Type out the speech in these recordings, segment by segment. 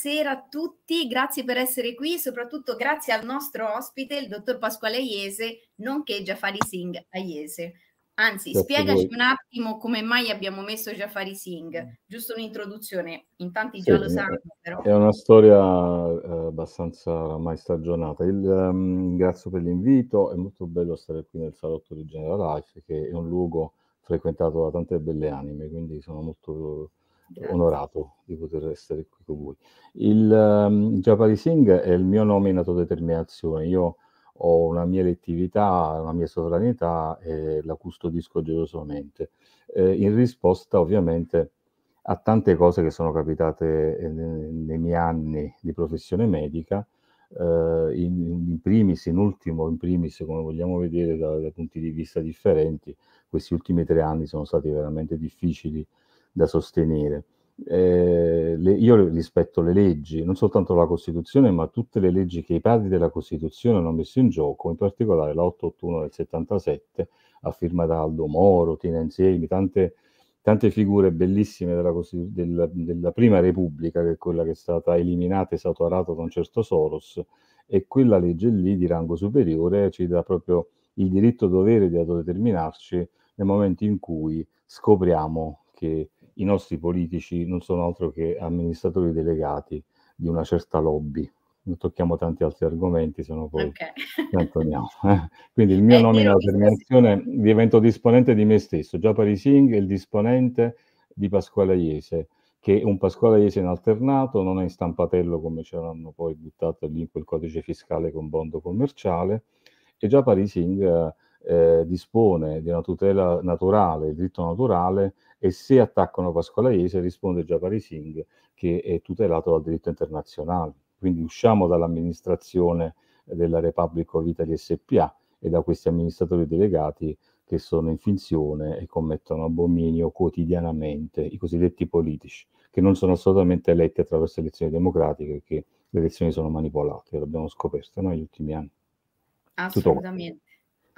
Buonasera a tutti, grazie per essere qui, soprattutto grazie al nostro ospite, il dottor Pasquale Iese, nonché Jafari Singh Aiese. Anzi, grazie spiegaci un attimo come mai abbiamo messo Jafari Singh, giusto un'introduzione, in tanti sì, già lo eh, sanno però. È una storia eh, abbastanza ormai stagionata. Il, um, ehm, grazie per l'invito, è molto bello stare qui nel salotto di General Life, che è un luogo frequentato da tante belle anime, quindi sono molto onorato di poter essere qui con voi. Il um, Japari Singh è il mio nome in autodeterminazione. Io ho una mia elettività, una mia sovranità e la custodisco gelosamente, eh, in risposta ovviamente a tante cose che sono capitate eh, nei miei anni di professione medica, eh, in, in, primis, in ultimo, in primis, come vogliamo vedere da, da, punti di vista differenti, questi ultimi tre anni sono stati veramente difficili da sostenere. Eh, le, io rispetto le leggi, non soltanto la Costituzione, ma tutte le leggi che i padri della Costituzione hanno messo in gioco, in particolare la 881 del 77, a firma da Aldo Moro, Tinenziemi, tante, tante figure bellissime della, Costitu- della, della, prima Repubblica, che è quella che è stata eliminata e saturata da un certo Soros, e quella legge lì di rango superiore ci dà proprio il diritto dovere di autodeterminarci nel momento in cui scopriamo che i nostri politici non sono altro che amministratori delegati di una certa lobby. Non tocchiamo tanti altri argomenti, se no poi okay. ne antoniamo. Eh. Quindi il mio eh, nome è la terminazione divento disponente di me stesso. Giapari Singh è il disponente di Pasquale Iese, che è un Pasquale Iese in alternato, non è in stampatello come ce l'hanno poi buttato lì in quel codice fiscale con bondo commerciale. E Giapari Singh eh, dispone di una tutela naturale, il diritto naturale, e se attaccano Pasquale Iese risponde Giapari Singh che è tutelato dal diritto internazionale. Quindi usciamo dall'amministrazione della Repubblica of Italy SPA e da questi amministratori delegati che sono in finzione e commettono abominio quotidianamente, i cosiddetti politici, che non sono assolutamente eletti attraverso elezioni democratiche, perché le elezioni sono manipolate, l'abbiamo scoperto negli ultimi anni. Assolutamente.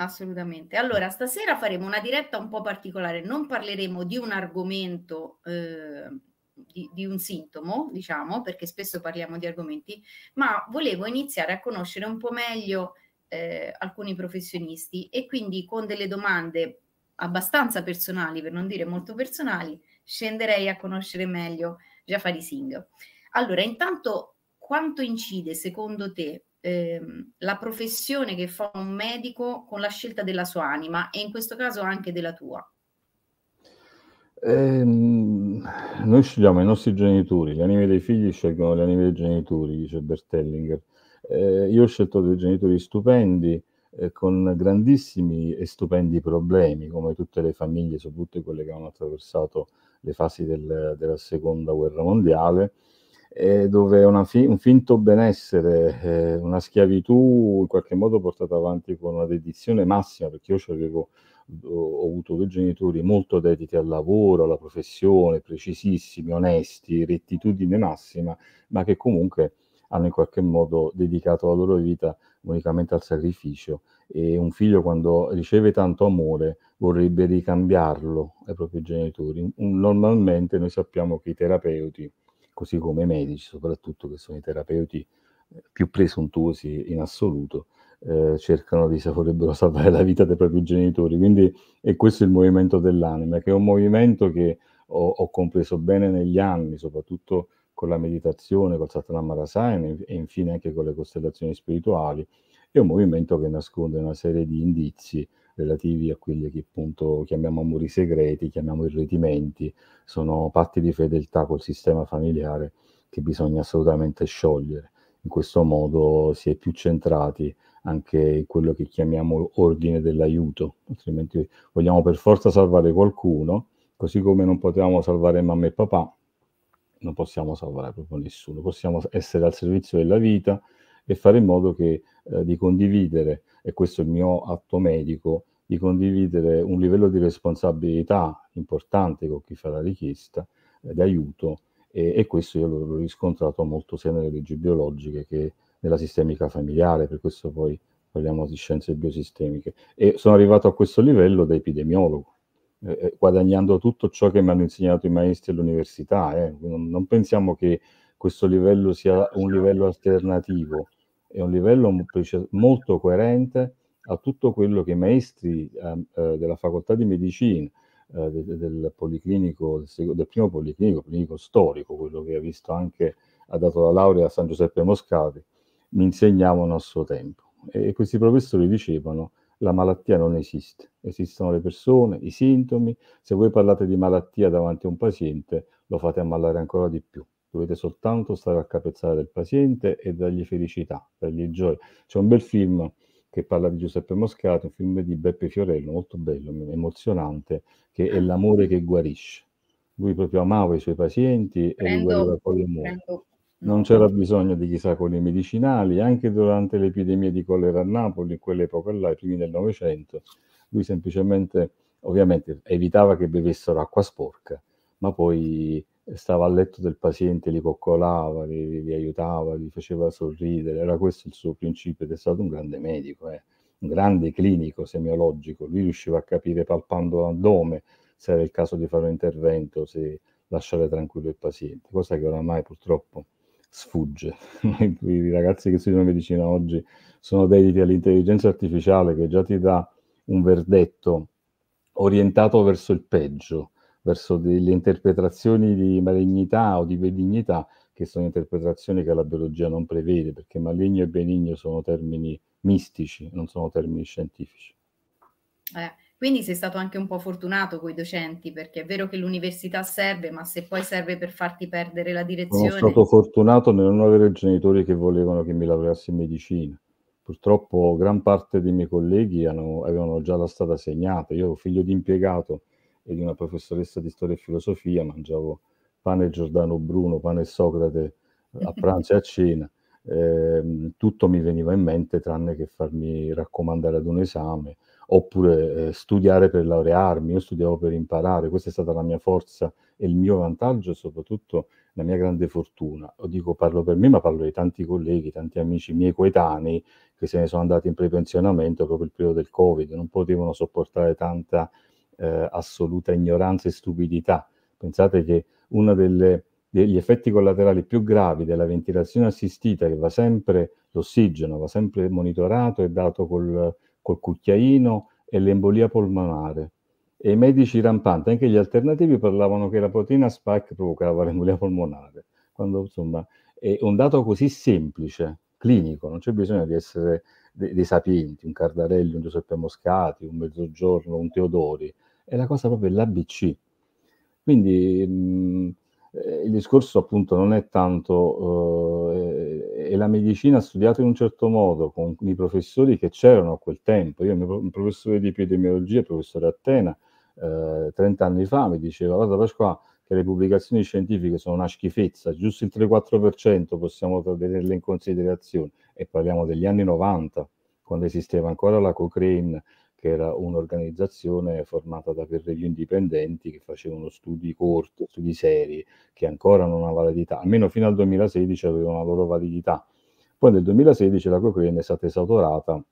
Assolutamente. Allora, stasera faremo una diretta un po' particolare, non parleremo di un argomento, eh, di, di, un sintomo, diciamo, perché spesso parliamo di argomenti, ma volevo iniziare a conoscere un po' meglio eh, alcuni professionisti e quindi con delle domande abbastanza personali, per non dire molto personali, scenderei a conoscere meglio Jafari Singh. Allora, intanto, quanto incide secondo te Ehm, la professione che fa un medico con la scelta della sua anima e in questo caso anche della tua? Eh, noi scegliamo i nostri genitori, le anime dei figli scelgono le anime dei genitori, dice Bertellinger. Eh, io ho scelto dei genitori stupendi, eh, con grandissimi e stupendi problemi, come tutte le famiglie, soprattutto quelle che hanno attraversato le fasi del, della seconda guerra mondiale, eh, dove una, un finto benessere, eh, una schiavitù in qualche modo portata avanti con una dedizione massima, perché io avevo, ho, ho avuto due genitori molto dediti al lavoro, alla professione, precisissimi, onesti, rettitudine massima, ma che comunque hanno in qualche modo dedicato la loro vita unicamente al sacrificio e un figlio quando riceve tanto amore vorrebbe ricambiarlo ai propri genitori. Normalmente noi sappiamo che i terapeuti così come i medici, soprattutto che sono i terapeuti eh, più presuntuosi in assoluto, eh, cercano di se vorrebbero salvare la vita dei propri genitori. Quindi è questo il movimento dell'anima, che è un movimento che ho, ho compreso bene negli anni, soprattutto con la meditazione, col Satnam e infine anche con le costellazioni spirituali, è un movimento che nasconde una serie di indizi relativi a quelli che appunto chiamiamo amori segreti, chiamiamo irritimenti, sono patti di fedeltà col sistema familiare che bisogna assolutamente sciogliere. In questo modo si è più centrati anche in quello che chiamiamo ordine dell'aiuto, altrimenti vogliamo per forza salvare qualcuno, così come non potevamo salvare mamma e papà, non possiamo salvare proprio nessuno, possiamo essere al servizio della vita e fare in modo che, eh, di condividere, e questo è il mio atto medico, di condividere un livello di responsabilità importante con chi fa la richiesta eh, di aiuto e, e questo io l'ho, riscontrato molto sia nelle leggi biologiche che nella sistemica familiare, per questo poi parliamo di scienze biosistemiche. E sono arrivato a questo livello da epidemiologo, eh, eh guadagnando tutto ciò che mi hanno insegnato i maestri all'università. Eh. Non, non, pensiamo che questo livello sia un livello alternativo, è un livello molto coerente a tutto quello che i maestri ehm, eh, della facoltà di medicina, eh, del, del, policlinico, del primo policlinico, clinico storico, quello che ha visto anche, ha dato la laurea a San Giuseppe Moscati, mi insegnavano a suo tempo. E questi professori dicevano la malattia non esiste, esistono le persone, i sintomi, se voi parlate di malattia davanti a un paziente lo fate ammalare ancora di più, dovete soltanto stare a capezzale del paziente e dargli felicità, dargli gioia. C'è un bel film che parla di Giuseppe Moscato, un film di Beppe Fiorello, molto bello, emozionante, che è ah. L'amore che guarisce. Lui proprio amava i suoi pazienti prendo, e li guariva con l'amore. Non c'era bisogno di chissà quali medicinali, anche durante l'epidemia di collera a Napoli, in quell'epoca là, i primi del Novecento, lui semplicemente, ovviamente, evitava che bevessero acqua sporca, ma poi stava a letto del paziente, li coccolava, li, li, aiutava, li faceva sorridere, era questo il suo principio ed è stato un grande medico, eh. un grande clinico semiologico, lui riusciva a capire palpando l'addome se era il caso di fare un intervento, se lasciare tranquillo il paziente, cosa che oramai purtroppo sfugge. I ragazzi che studiano medicina oggi sono dediti all'intelligenza artificiale che già ti dà un verdetto orientato verso il peggio verso delle interpretazioni di malignità o di benignità, che sono interpretazioni che la biologia non prevede, perché maligno e benigno sono termini mistici, non sono termini scientifici. Eh, quindi sei stato anche un po' fortunato con i docenti, perché è vero che l'università serve, ma se poi serve per farti perdere la direzione... Sono stato fortunato nel non avere genitori che volevano che mi laureassi in medicina. Purtroppo gran parte dei miei colleghi hanno, avevano già la strada segnata. Io ero figlio di impiegato, e di una professoressa di storia e filosofia, mangiavo pane Giordano Bruno, pane Socrate a pranzo e a cena, eh, tutto mi veniva in mente tranne che farmi raccomandare ad un esame oppure eh, studiare per laurearmi, io studiavo per imparare, questa è stata la mia forza e il mio vantaggio e soprattutto la mia grande fortuna. Lo dico, parlo per me, ma parlo di tanti colleghi, tanti amici miei coetanei che se ne sono andati in prepensionamento proprio il periodo del Covid, non potevano sopportare tanta eh, assoluta ignoranza e stupidità. Pensate che uno delle, degli effetti collaterali più gravi della ventilazione assistita, che va sempre l'ossigeno, va sempre monitorato e dato col, col cucchiaino, è l'embolia polmonare. E i medici rampanti, anche gli alternativi, parlavano che la proteina spike provocava l'embolia polmonare. Quando, insomma, è un dato così semplice, clinico, non c'è bisogno di essere dei, dei sapienti, un Cardarelli, un Giuseppe Moscati, un Mezzogiorno, un Teodori, è la cosa proprio l'ABC. Quindi mh, il discorso appunto non è tanto, eh, è la medicina studiata in un certo modo con i professori che c'erano a quel tempo. Io, un professore di epidemiologia, il professore Atena, eh, 30 anni fa mi diceva, guarda Pasqua, che le pubblicazioni scientifiche sono una schifezza, giusto il 3-4% possiamo tenerle in considerazione e parliamo degli anni 90, quando esisteva ancora la Cochrane, che era un'organizzazione formata da guerrigli indipendenti che facevano studi corti, studi seri, che ancora non ha validità, almeno fino al 2016 avevano la loro validità. Poi nel 2016 la Cochrane è stata esautorata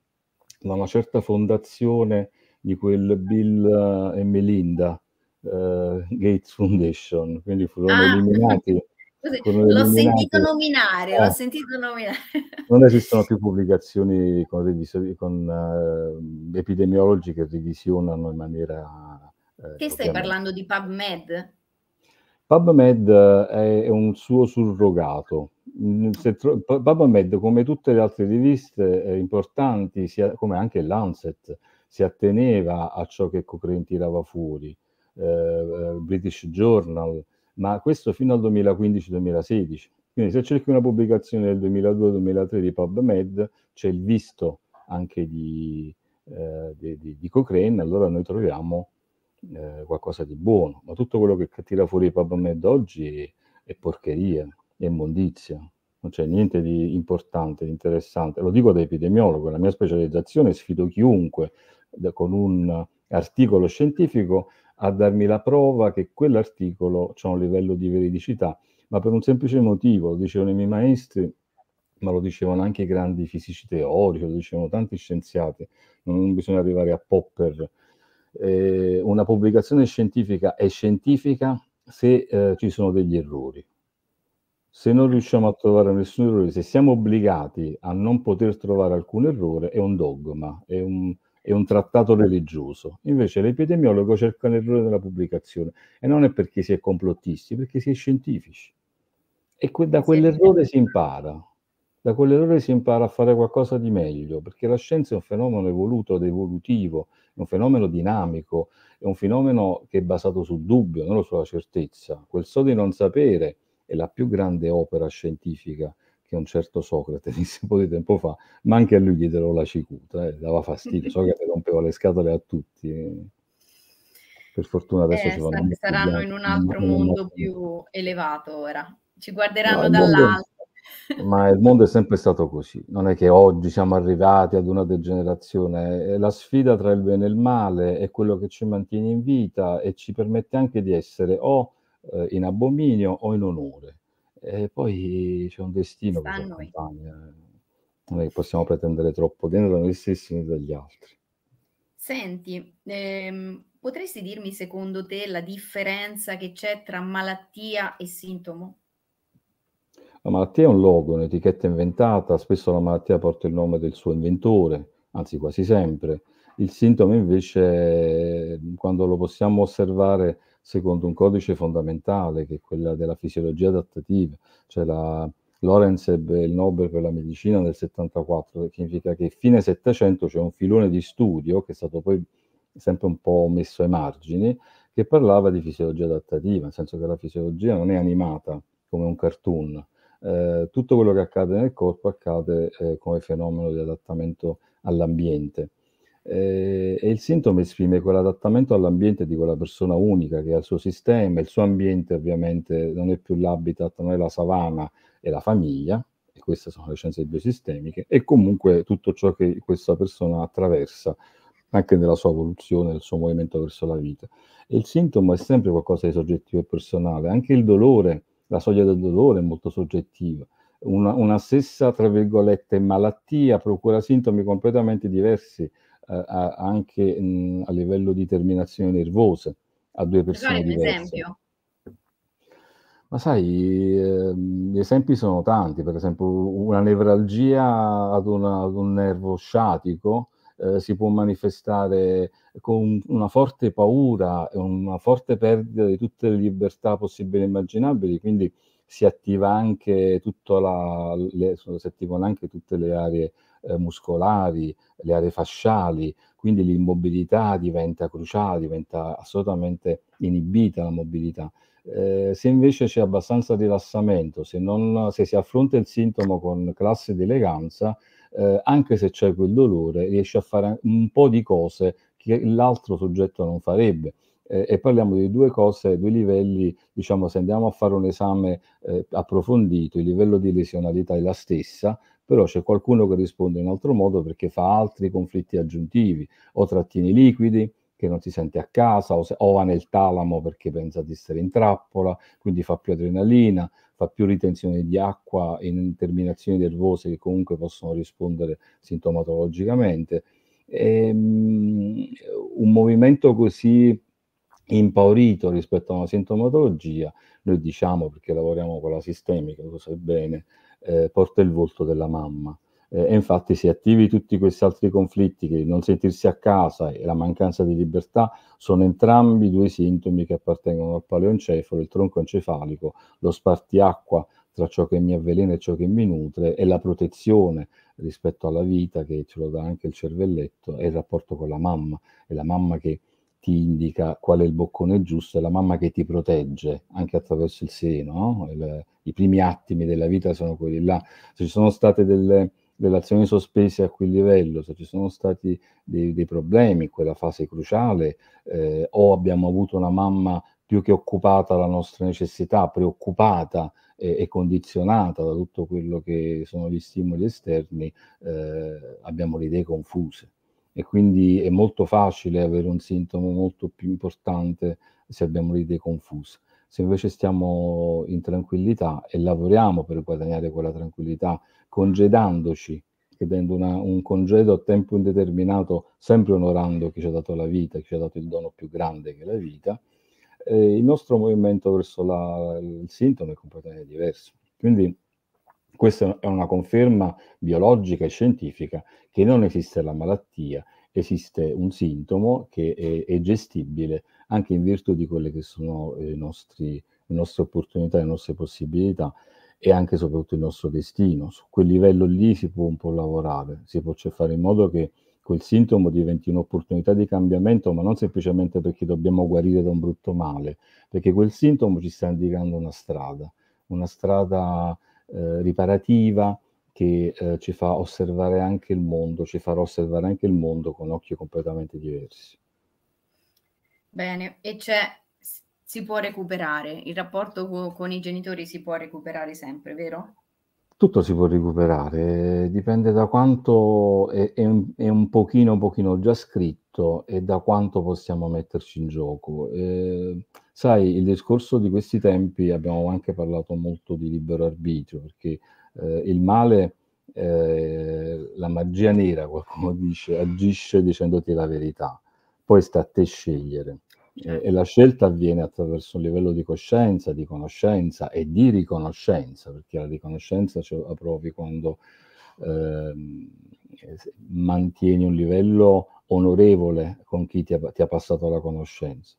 da una certa fondazione di quel Bill eh, e Melinda eh, Gates Foundation, quindi furono ah. eliminati L'ho sentito nominare, eh. l'ho ah. sentito nominare. Non esistono più pubblicazioni con, revis- con uh, epidemiologi che revisionano in maniera... Uh, che stai parlando di PubMed? PubMed eh, è un suo surrogato. Mm, tro- PubMed, come tutte le altre riviste importanti, sia, come anche Lancet, si atteneva a ciò che Cochrane tirava fuori. Eh, British Journal, ma questo fino al 2015-2016. Quindi se cerchi una pubblicazione del 2002-2003 di PubMed, c'è il visto anche di, eh, di, di, di Cochrane, allora noi troviamo eh, qualcosa di buono, ma tutto quello che tira fuori PubMed oggi è, è porcheria, è immondizia, non c'è niente di importante, di interessante. Lo dico da epidemiologo, la mia specializzazione sfido chiunque da, con un articolo scientifico a darmi la prova che quell'articolo ha un livello di veridicità, ma per un semplice motivo, lo dicevano i miei maestri, ma lo dicevano anche i grandi fisici teorici, lo dicevano tanti scienziati, non bisogna arrivare a Popper. Eh, una pubblicazione scientifica è scientifica se eh, ci sono degli errori. Se non riusciamo a trovare nessun errore, se siamo obbligati a non poter trovare alcun errore, è un dogma, è un, è un trattato religioso. Invece l'epidemiologo cerca l'errore della pubblicazione e non è perché si è complottisti, perché si è scientifici. E que- da quell'errore si impara, da quell'errore si impara a fare qualcosa di meglio, perché la scienza è un fenomeno evoluto ed evolutivo, è un fenomeno dinamico, è un fenomeno che è basato sul dubbio, non sulla certezza. Quel so di non sapere è la più grande opera scientifica che un certo Socrate disse un po' di tempo fa, ma anche a lui gli darò la cicuta, eh, dava fastidio, Socrate rompeva le scatole a tutti. Per fortuna adesso eh, sa- saranno in un altro mondo, mondo più elevato ora, ci guarderanno no, dall'alto. Mondo, ma il mondo è sempre stato così, non è che oggi siamo arrivati ad una degenerazione, eh, la sfida tra il bene e il male è quello che ci mantiene in vita e ci permette anche di essere o eh, in abominio o in onore e poi c'è un destino che ci accompagna, eh. non è che possiamo pretendere troppo dentro da noi stessi né dagli altri. Senti, ehm, potresti dirmi secondo te la differenza che c'è tra malattia e sintomo? La malattia è un logo, un'etichetta inventata, spesso la malattia porta il nome del suo inventore, anzi quasi sempre. Il sintomo invece, quando lo possiamo osservare, secondo un codice fondamentale che è quella della fisiologia adattativa, cioè la, Lorenz ebbe il Nobel per la medicina nel 74, che significa che fine Settecento c'è un filone di studio che è stato poi sempre un po' messo ai margini, che parlava di fisiologia adattativa, nel senso che la fisiologia non è animata come un cartoon, eh, tutto quello che accade nel corpo accade eh, come fenomeno di adattamento all'ambiente eh, e il sintomo esprime quell'adattamento all'ambiente di quella persona unica che ha il suo sistema, il suo ambiente ovviamente non è più l'habitat, non è la savana, è la famiglia, e queste sono le scienze biosistemiche, e comunque tutto ciò che questa persona attraversa anche nella sua evoluzione, nel suo movimento verso la vita. E il sintomo è sempre qualcosa di soggettivo e personale, anche il dolore, la soglia del dolore è molto soggettiva. Una, una stessa, tra virgolette, malattia procura sintomi completamente diversi eh, anche mh, mm, a livello di terminazione nervosa a due persone diverse. Ma sai, eh, gli esempi sono tanti, per esempio una nevralgia ad, una, ad un nervo sciatico eh, si può manifestare con una forte paura e una forte perdita di tutte le libertà possibili e immaginabili, quindi si attiva anche, tutta la, le, si attivano anche tutte le aree eh, muscolari, le aree fasciali, quindi l'immobilità diventa cruciale, diventa assolutamente inibita la mobilità. Eh, se invece c'è abbastanza rilassamento, se, non, se si affronta il sintomo con classe di eleganza, eh, anche se c'è quel dolore, riesce a fare un po' di cose che l'altro soggetto non farebbe. Eh, e parliamo di due cose, due livelli, diciamo se andiamo a fare un esame eh, approfondito, il livello di lesionalità è la stessa, però c'è qualcuno che risponde in altro modo perché fa altri conflitti aggiuntivi, o trattiene i liquidi che non si sente a casa, o, se, o va nel talamo perché pensa di essere in trappola, quindi fa più adrenalina, fa più ritenzione di acqua in terminazioni nervose che comunque possono rispondere sintomatologicamente. E, um, un movimento così impaurito rispetto a una sintomatologia, noi diciamo, perché lavoriamo con la sistemica, lo sai bene, eh, porta il volto della mamma. Eh, e infatti se attivi tutti questi altri conflitti, che non sentirsi a casa e la mancanza di libertà, sono entrambi due sintomi che appartengono al paleoncefalo, il tronco encefalico, lo spartiacqua tra ciò che mi avvelena e ciò che mi nutre e la protezione rispetto alla vita che ce lo dà anche il cervelletto e il rapporto con la mamma, e la mamma che ti indica qual è il boccone giusto, è la mamma che ti protegge anche attraverso il seno, no? il, i primi attimi della vita sono quelli là. Se ci sono state delle relazioni sospese a quel livello, se ci sono stati dei, dei problemi in quella fase cruciale eh, o abbiamo avuto una mamma più che occupata alla nostra necessità, preoccupata e, e, condizionata da tutto quello che sono gli stimoli esterni, eh, abbiamo le idee confuse e quindi è molto facile avere un sintomo molto più importante se abbiamo le idee confuse. Se invece stiamo in tranquillità e lavoriamo per guadagnare quella tranquillità, congedandoci chiedendo una, un congedo a tempo indeterminato, sempre onorando chi ci ha dato la vita, chi ci ha dato il dono più grande che la vita, eh, il nostro movimento verso la, il sintomo è completamente diverso. Quindi questa è una conferma biologica e scientifica che non esiste la malattia, esiste un sintomo che è, è gestibile anche in virtù di quelle che sono eh, nostri, le nostre opportunità, le nostre possibilità e anche e soprattutto il nostro destino. Su quel livello lì si può un po' lavorare, si può cioè fare in modo che quel sintomo diventi un'opportunità di cambiamento, ma non semplicemente perché dobbiamo guarire da un brutto male, perché quel sintomo ci sta indicando una strada, una strada eh, riparativa che eh, ci fa osservare anche il mondo, ci farà osservare anche il mondo con occhi completamente diversi. Bene, e c'è, si può recuperare, il rapporto co- con i genitori si può recuperare sempre, vero? Tutto si può recuperare, eh, dipende da quanto è, è, un, è un pochino, pochino già scritto e da quanto possiamo metterci in gioco. Eh, Sai, il discorso di questi tempi abbiamo anche parlato molto di libero arbitrio, perché eh, il male, eh, la magia nera, qualcuno dice, agisce dicendoti la verità, poi sta a te scegliere. Eh, e la scelta avviene attraverso un livello di coscienza, di conoscenza e di riconoscenza, perché la riconoscenza ce la provi quando ehm, mantieni un livello onorevole con chi ti ha, ti ha passato la conoscenza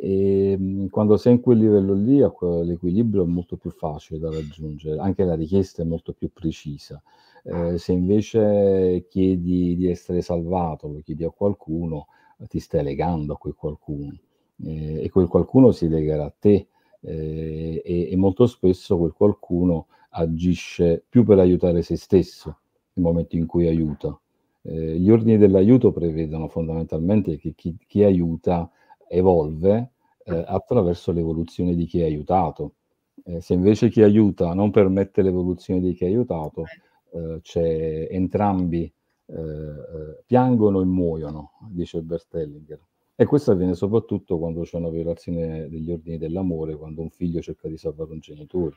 e, ehm, quando sei in quel livello lì, l'equilibrio è molto più facile da raggiungere, anche la richiesta è molto più precisa. Eh, se invece chiedi di essere salvato, lo chiedi a qualcuno, ti stai legando a quel qualcuno eh, e quel qualcuno si legherà a te eh, e, e, molto spesso quel qualcuno agisce più per aiutare se stesso nel momento in cui aiuta. Eh, gli ordini dell'aiuto prevedono fondamentalmente che chi, chi aiuta evolve eh, mm. attraverso l'evoluzione di chi è aiutato. Eh, se invece chi aiuta non permette l'evoluzione di chi è aiutato, eh, c'è entrambi eh, eh, piangono e muoiono, dice Bertellinger. E questo avviene soprattutto quando c'è una violazione degli ordini dell'amore, quando un figlio cerca di salvare un genitore.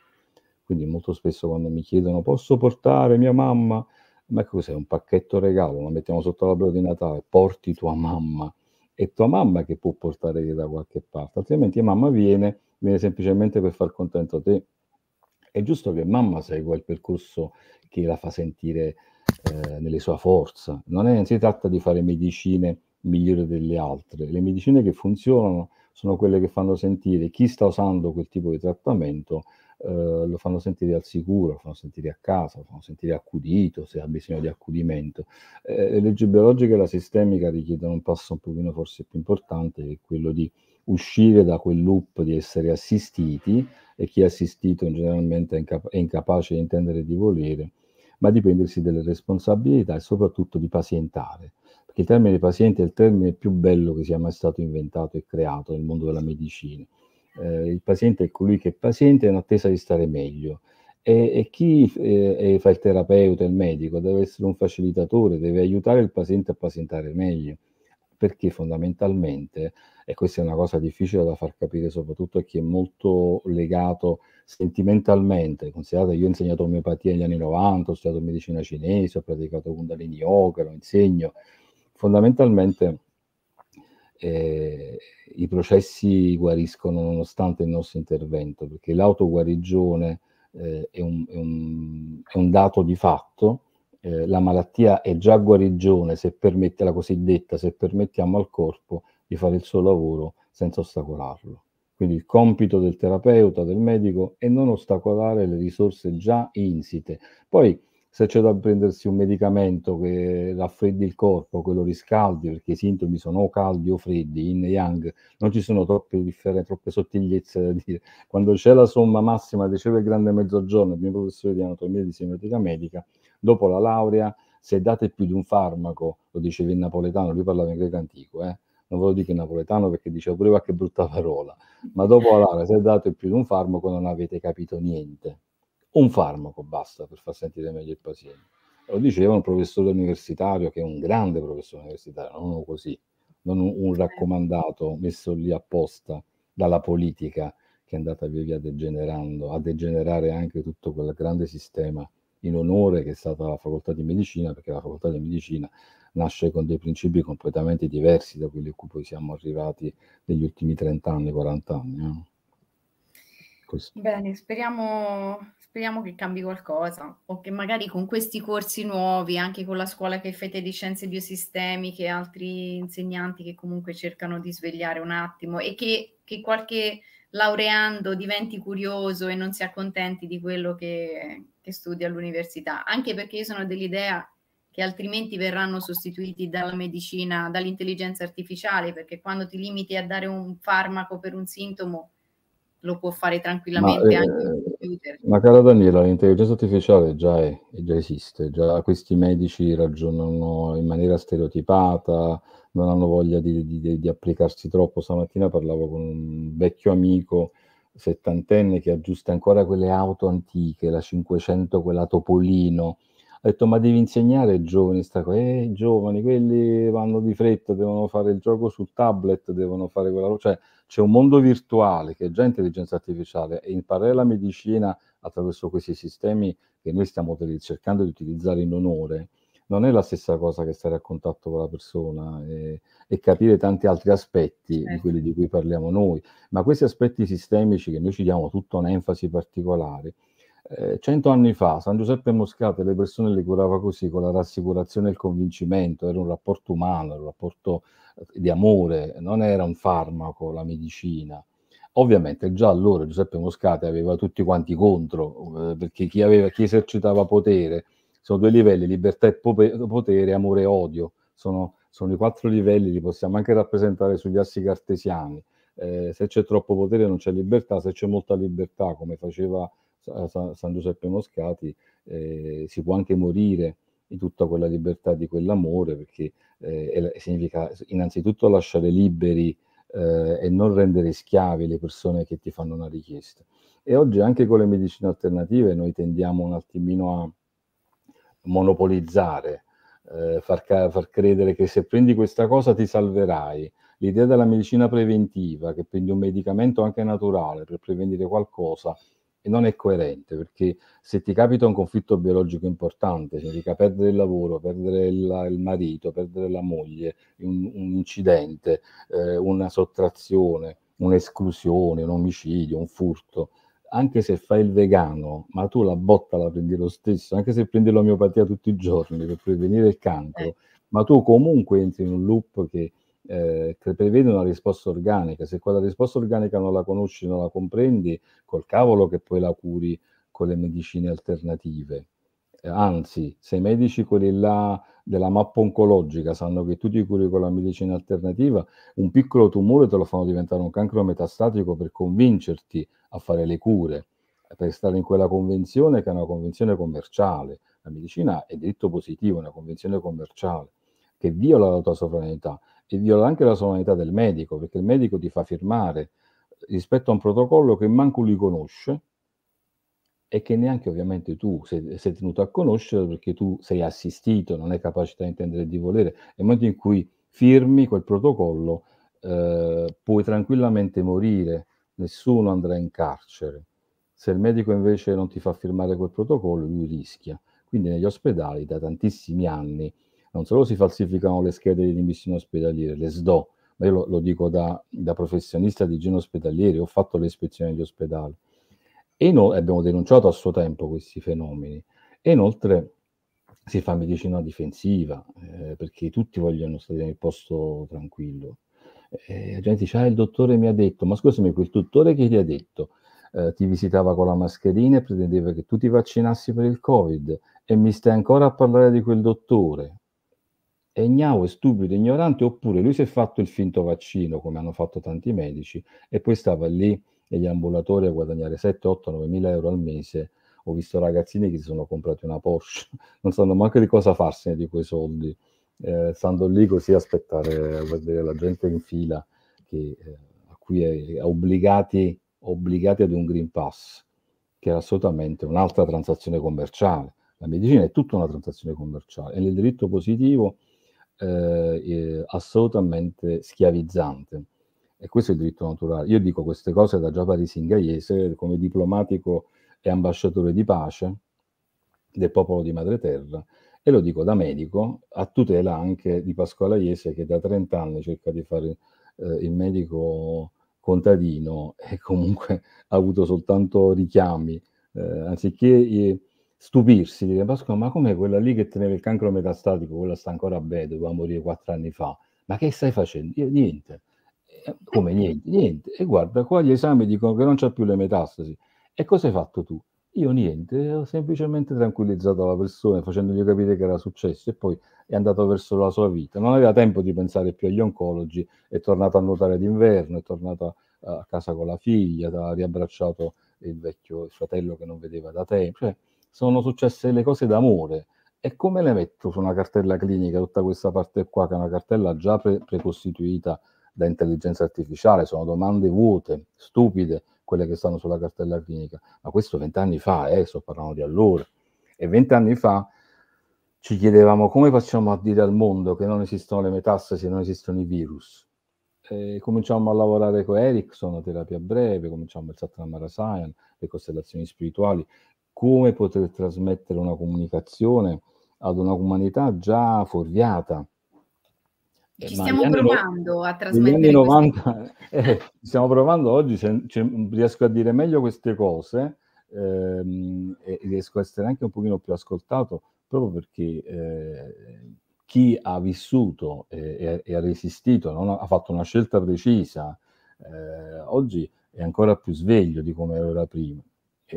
Quindi molto spesso quando mi chiedono posso portare mia mamma, ma cos'è un pacchetto regalo? Lo mettiamo sotto l'albero di Natale, porti tua mamma è tua mamma che può portare da qualche parte, altrimenti mamma viene, viene semplicemente per far contento te. È giusto che mamma segua il percorso che la fa sentire eh, nelle sue forze. Non è, si tratta di fare medicine migliori delle altre, le medicine che funzionano sono quelle che fanno sentire chi sta usando quel tipo di trattamento, eh, lo fanno sentire al sicuro, lo fanno sentire a casa, lo fanno sentire accudito se ha bisogno di accudimento. Eh, le leggi biologiche e la sistemica richiedono un passo un pochino forse più importante che è quello di uscire da quel loop di essere assistiti e chi è assistito generalmente è, inca- è incapace di intendere di volere, ma di prendersi delle responsabilità e soprattutto di pazientare il termine paziente è il termine più bello che sia mai stato inventato e creato nel mondo della medicina. Eh, il paziente è colui che è paziente in attesa di stare meglio. E, e chi eh, fa il terapeuta, il medico, deve essere un facilitatore, deve aiutare il paziente a pazientare meglio, perché fondamentalmente, e questa è una cosa difficile da far capire soprattutto a chi è molto legato sentimentalmente, considerate io ho insegnato omeopatia negli anni 90, ho studiato medicina cinese, ho praticato Kundalini Yoga, lo insegno, Fondamentalmente eh, i processi guariscono nonostante il nostro intervento, perché l'autoguarigione eh, è, un, è, un, è, un, dato di fatto, eh, la malattia è già guarigione, se permette la cosiddetta, se permettiamo al corpo di fare il suo lavoro senza ostacolarlo. Quindi il compito del terapeuta, del medico, è non ostacolare le risorse già insite. Poi se c'è da prendersi un medicamento che raffreddi il corpo, che lo riscaldi, perché i sintomi sono o caldi o freddi, in yang, non ci sono troppe differenze, troppe sottigliezze da dire. Quando c'è la somma massima, diceva il grande mezzogiorno, il mio professore di anatomia e di semiotica medica, dopo la laurea, se date più di un farmaco, lo diceva in napoletano, lui parlava in greco antico, eh? non ve lo dico in napoletano perché diceva pure qualche brutta parola, ma dopo la laurea, se date più di un farmaco non avete capito niente un farmaco basta per far sentire meglio il paziente. Lo diceva un professore universitario che è un grande professore universitario, non uno così, non un, un raccomandato messo lì apposta dalla politica che è andata via via degenerando, a degenerare anche tutto quel grande sistema in onore che è stata la facoltà di medicina, perché la facoltà di medicina nasce con dei principi completamente diversi da quelli a cui poi siamo arrivati negli ultimi 30 anni, 40 anni. No? Così. Bene, speriamo, speriamo, che cambi qualcosa o che magari con questi corsi nuovi, anche con la scuola che fate di scienze biosistemiche, altri insegnanti che comunque cercano di svegliare un attimo e che, che qualche laureando diventi curioso e non si accontenti di quello che, che studia all'università, anche perché io sono dell'idea che altrimenti verranno sostituiti dalla medicina, dall'intelligenza artificiale, perché quando ti limiti a dare un farmaco per un sintomo, lo può fare tranquillamente ma, eh, anche eh, il computer. Ma cara Daniela, l'intelligenza artificiale già, è, già esiste, già questi medici ragionano in maniera stereotipata, non hanno voglia di, di, di applicarsi troppo. Stamattina parlavo con un vecchio amico settantenne che aggiusta ancora quelle auto antiche, la 500, quella Topolino. Ha detto, ma devi insegnare ai giovani, sta cosa, eh, i giovani, quelli vanno di fretta, devono fare il gioco sul tablet, devono fare quella... Cioè, c'è un mondo virtuale che è già intelligenza artificiale e imparare la medicina attraverso questi sistemi che noi stiamo cercando di utilizzare in onore, non è la stessa cosa che stare a contatto con la persona e, e capire tanti altri aspetti di certo. quelli di cui parliamo noi, ma questi aspetti sistemici che noi ci diamo tutta un'enfasi particolare, eh, cento anni fa San Giuseppe Moscate le persone le curava così, con la rassicurazione e il convincimento, era un rapporto umano, era un rapporto eh, di amore, non era un farmaco, la medicina. Ovviamente già allora Giuseppe Moscate aveva tutti quanti contro, eh, perché chi, aveva, chi, esercitava potere, sono due livelli, libertà e potere, amore e odio, sono, sono i quattro livelli, li possiamo anche rappresentare sugli assi cartesiani. Eh, se c'è troppo potere non c'è libertà, se c'è molta libertà, come faceva eh, San, San Giuseppe Moscati, eh, si può anche morire di tutta quella libertà, di quell'amore, perché eh, significa innanzitutto lasciare liberi eh, e non rendere schiavi le persone che ti fanno una richiesta. E oggi anche con le medicine alternative noi tendiamo un attimino a monopolizzare, eh, far, far, credere che se prendi questa cosa ti salverai. L'idea della medicina preventiva, che prendi un medicamento anche naturale per prevenire qualcosa, e non è coerente perché se ti capita un conflitto biologico importante, significa cioè perdere il lavoro, perdere il, il marito, perdere la moglie, un, un incidente, eh, una sottrazione, un'esclusione, un omicidio, un furto, anche se fai il vegano, ma tu la botta la prendi lo stesso, anche se prendi l'omeopatia tutti i giorni per prevenire il cancro, eh. ma tu comunque entri in un loop che eh, che prevede una risposta organica. Se quella risposta organica non la conosci, non la comprendi, col cavolo che poi la curi con le medicine alternative. Eh, anzi, se i medici quelli là della mappa oncologica sanno che tu ti curi con la medicina alternativa, un piccolo tumore te lo fanno diventare un cancro metastatico per convincerti a fare le cure, per stare in quella convenzione che è una convenzione commerciale. La medicina è diritto positivo, è una convenzione commerciale che viola la tua sovranità e viola anche la sovranità del medico, perché il medico ti fa firmare rispetto a un protocollo che manco lui conosce e che neanche ovviamente tu sei, sei tenuto a conoscere perché tu sei assistito, non hai capacità di intendere di volere. Nel momento in cui firmi quel protocollo eh, puoi tranquillamente morire, nessuno andrà in carcere. Se il medico invece non ti fa firmare quel protocollo, lui rischia. Quindi negli ospedali da tantissimi anni non solo si falsificano le schede di dimissione ospedaliere, le SDO, ma io lo, lo dico da, da, professionista di igiene ospedaliere, ho fatto le ispezioni agli ospedali e no, abbiamo denunciato a suo tempo questi fenomeni. E inoltre si fa medicina difensiva eh, perché tutti vogliono stare nel posto tranquillo. Eh, la gente dice: Ah, il dottore mi ha detto, ma scusami, quel dottore che ti ha detto? Eh, ti visitava con la mascherina e pretendeva che tu ti vaccinassi per il Covid e mi stai ancora a parlare di quel dottore è ignavo, è stupido, ignorante, oppure lui si è fatto il finto vaccino, come hanno fatto tanti medici, e poi stava lì negli ambulatori a guadagnare 7, 8, 9 mila euro al mese. Ho visto ragazzini che si sono comprati una Porsche, non sanno neanche di cosa farsene di quei soldi, eh, stando lì così a aspettare a vedere la gente in fila che, eh, a cui è, è obbligati, obbligati ad un Green Pass, che era assolutamente un'altra transazione commerciale. La medicina è tutta una transazione commerciale e nel diritto positivo eh, assolutamente schiavizzante. E questo è il diritto naturale. Io dico queste cose da Giova di Singaiese, come diplomatico e ambasciatore di pace del popolo di Madreterra, e lo dico da medico, a tutela anche di Pasquale Iese che da 30 anni cerca di fare eh, il medico contadino e comunque ha avuto soltanto richiami, eh, anziché... Eh, stupirsi, dire Pasqua, ma com'è quella lì che teneva il cancro metastatico, quella sta ancora a bed, doveva morire quattro anni fa, ma che stai facendo? Io, niente. Eh, come niente? Niente. E guarda, qua gli esami dicono che non c'è più le metastasi. E cosa hai fatto tu? Io niente, ho semplicemente tranquillizzato la persona facendogli capire che era successo e poi è andato verso la sua vita. Non aveva tempo di pensare più agli oncologi, è tornato a nuotare d'inverno, è tornato a, a casa con la figlia, ha riabbracciato il vecchio il fratello che non vedeva da tempo. Cioè, sono successe le cose d'amore. E come le metto su una cartella clinica tutta questa parte qua, che è una cartella già pre- precostituita da intelligenza artificiale? Sono domande vuote, stupide, quelle che stanno sulla cartella clinica. Ma questo vent'anni fa, eh, sto parlando di allora. E vent'anni fa ci chiedevamo come facciamo a dire al mondo che non esistono le metastasi, non esistono i virus. E cominciamo a lavorare con Ericsson, terapia breve, cominciamo il Satnam Rasayan, le costellazioni spirituali, come poter trasmettere una comunicazione ad una umanità già fuoriata. Ci Ma stiamo provando a trasmettere. anni 90, eh, stiamo provando oggi, c- c- riesco a dire meglio queste cose ehm, e riesco a essere anche un pochino più ascoltato proprio perché eh, chi ha vissuto e, e ha resistito, no? ha fatto una scelta precisa, eh, oggi è ancora più sveglio di come era prima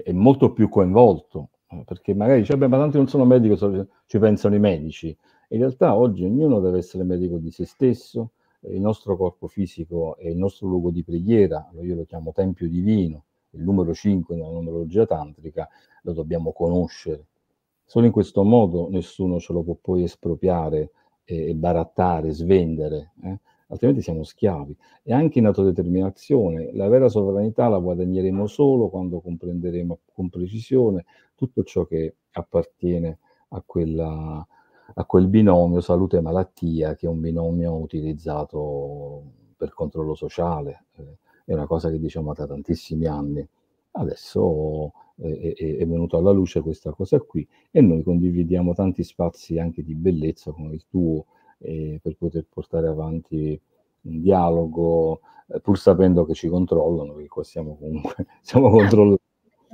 è molto più coinvolto, eh, perché magari dice, beh, ma tanti non sono medico, ci pensano i medici. In realtà oggi ognuno deve essere medico di se stesso, eh, il nostro corpo fisico è il nostro luogo di preghiera, io lo chiamo tempio divino, il numero 5 nella numerologia tantrica, lo dobbiamo conoscere. Solo in questo modo nessuno ce lo può poi espropriare e barattare, svendere. Eh? altrimenti siamo schiavi. E anche in autodeterminazione, la vera sovranità la guadagneremo solo quando comprenderemo con precisione tutto ciò che appartiene a, quella, a quel binomio salute malattia, che è un binomio utilizzato per controllo sociale, eh, è una cosa che diciamo da tantissimi anni. Adesso eh, è, è venuta alla luce questa cosa qui e noi condividiamo tanti spazi anche di bellezza come il tuo eh, per poter portare avanti un dialogo, eh, pur sapendo che ci controllano, perché qua siamo comunque siamo controllati.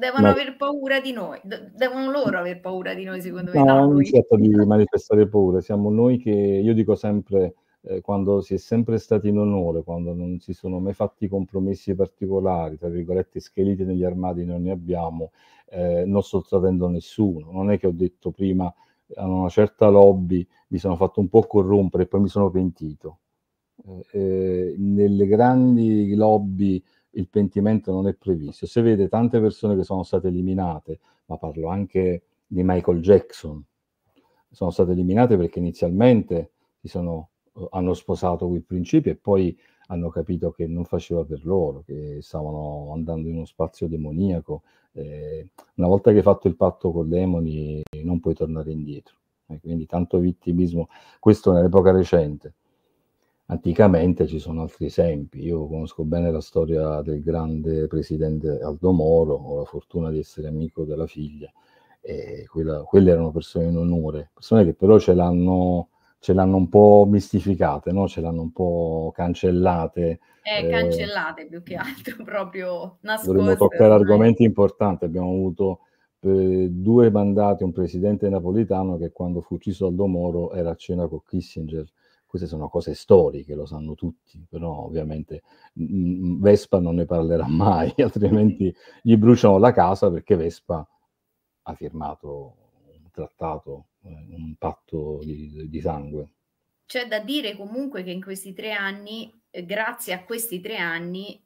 Devono Ma... aver paura di noi, devono loro aver paura di noi, secondo me. No, non noi. certo di manifestare paura, siamo noi che, io dico sempre, eh, quando si è sempre stati in onore, quando non si sono mai fatti compromessi particolari, tra virgolette scheletri negli armadi non ne abbiamo, eh, non sto tradendo nessuno. Non è che ho detto prima hanno una certa lobby, mi sono fatto un po' corrompere e poi mi sono pentito. Eh, eh, nelle grandi lobby il pentimento non è previsto. Se vede tante persone che sono state eliminate, ma parlo anche di Michael Jackson, sono state eliminate perché inizialmente sono, hanno sposato quel principi e poi hanno capito che non faceva per loro, che stavano andando in uno spazio demoniaco. Eh, una volta che hai fatto il patto con i demoni non puoi tornare indietro. Eh, quindi tanto vittimismo, questo nell'epoca recente. Anticamente ci sono altri esempi, io conosco bene la storia del grande presidente Aldo Moro, ho la fortuna di essere amico della figlia, quella, quelle erano persone in onore, persone che però ce l'hanno ce l'hanno un po' mistificate, no? ce l'hanno un po' cancellate. Eh, eh cancellate eh, più che altro, proprio nascoste. Dovremmo toccare argomenti importanti, abbiamo avuto eh, due mandati, un presidente napolitano che quando fu ucciso Aldo Moro era a cena con Kissinger, queste sono cose storiche, lo sanno tutti, però ovviamente mm, mm, Vespa non ne parlerà mai, altrimenti gli bruciano la casa perché Vespa ha firmato trattato eh, un patto di, di sangue. C'è da dire comunque che in questi tre anni, eh, grazie a questi tre anni,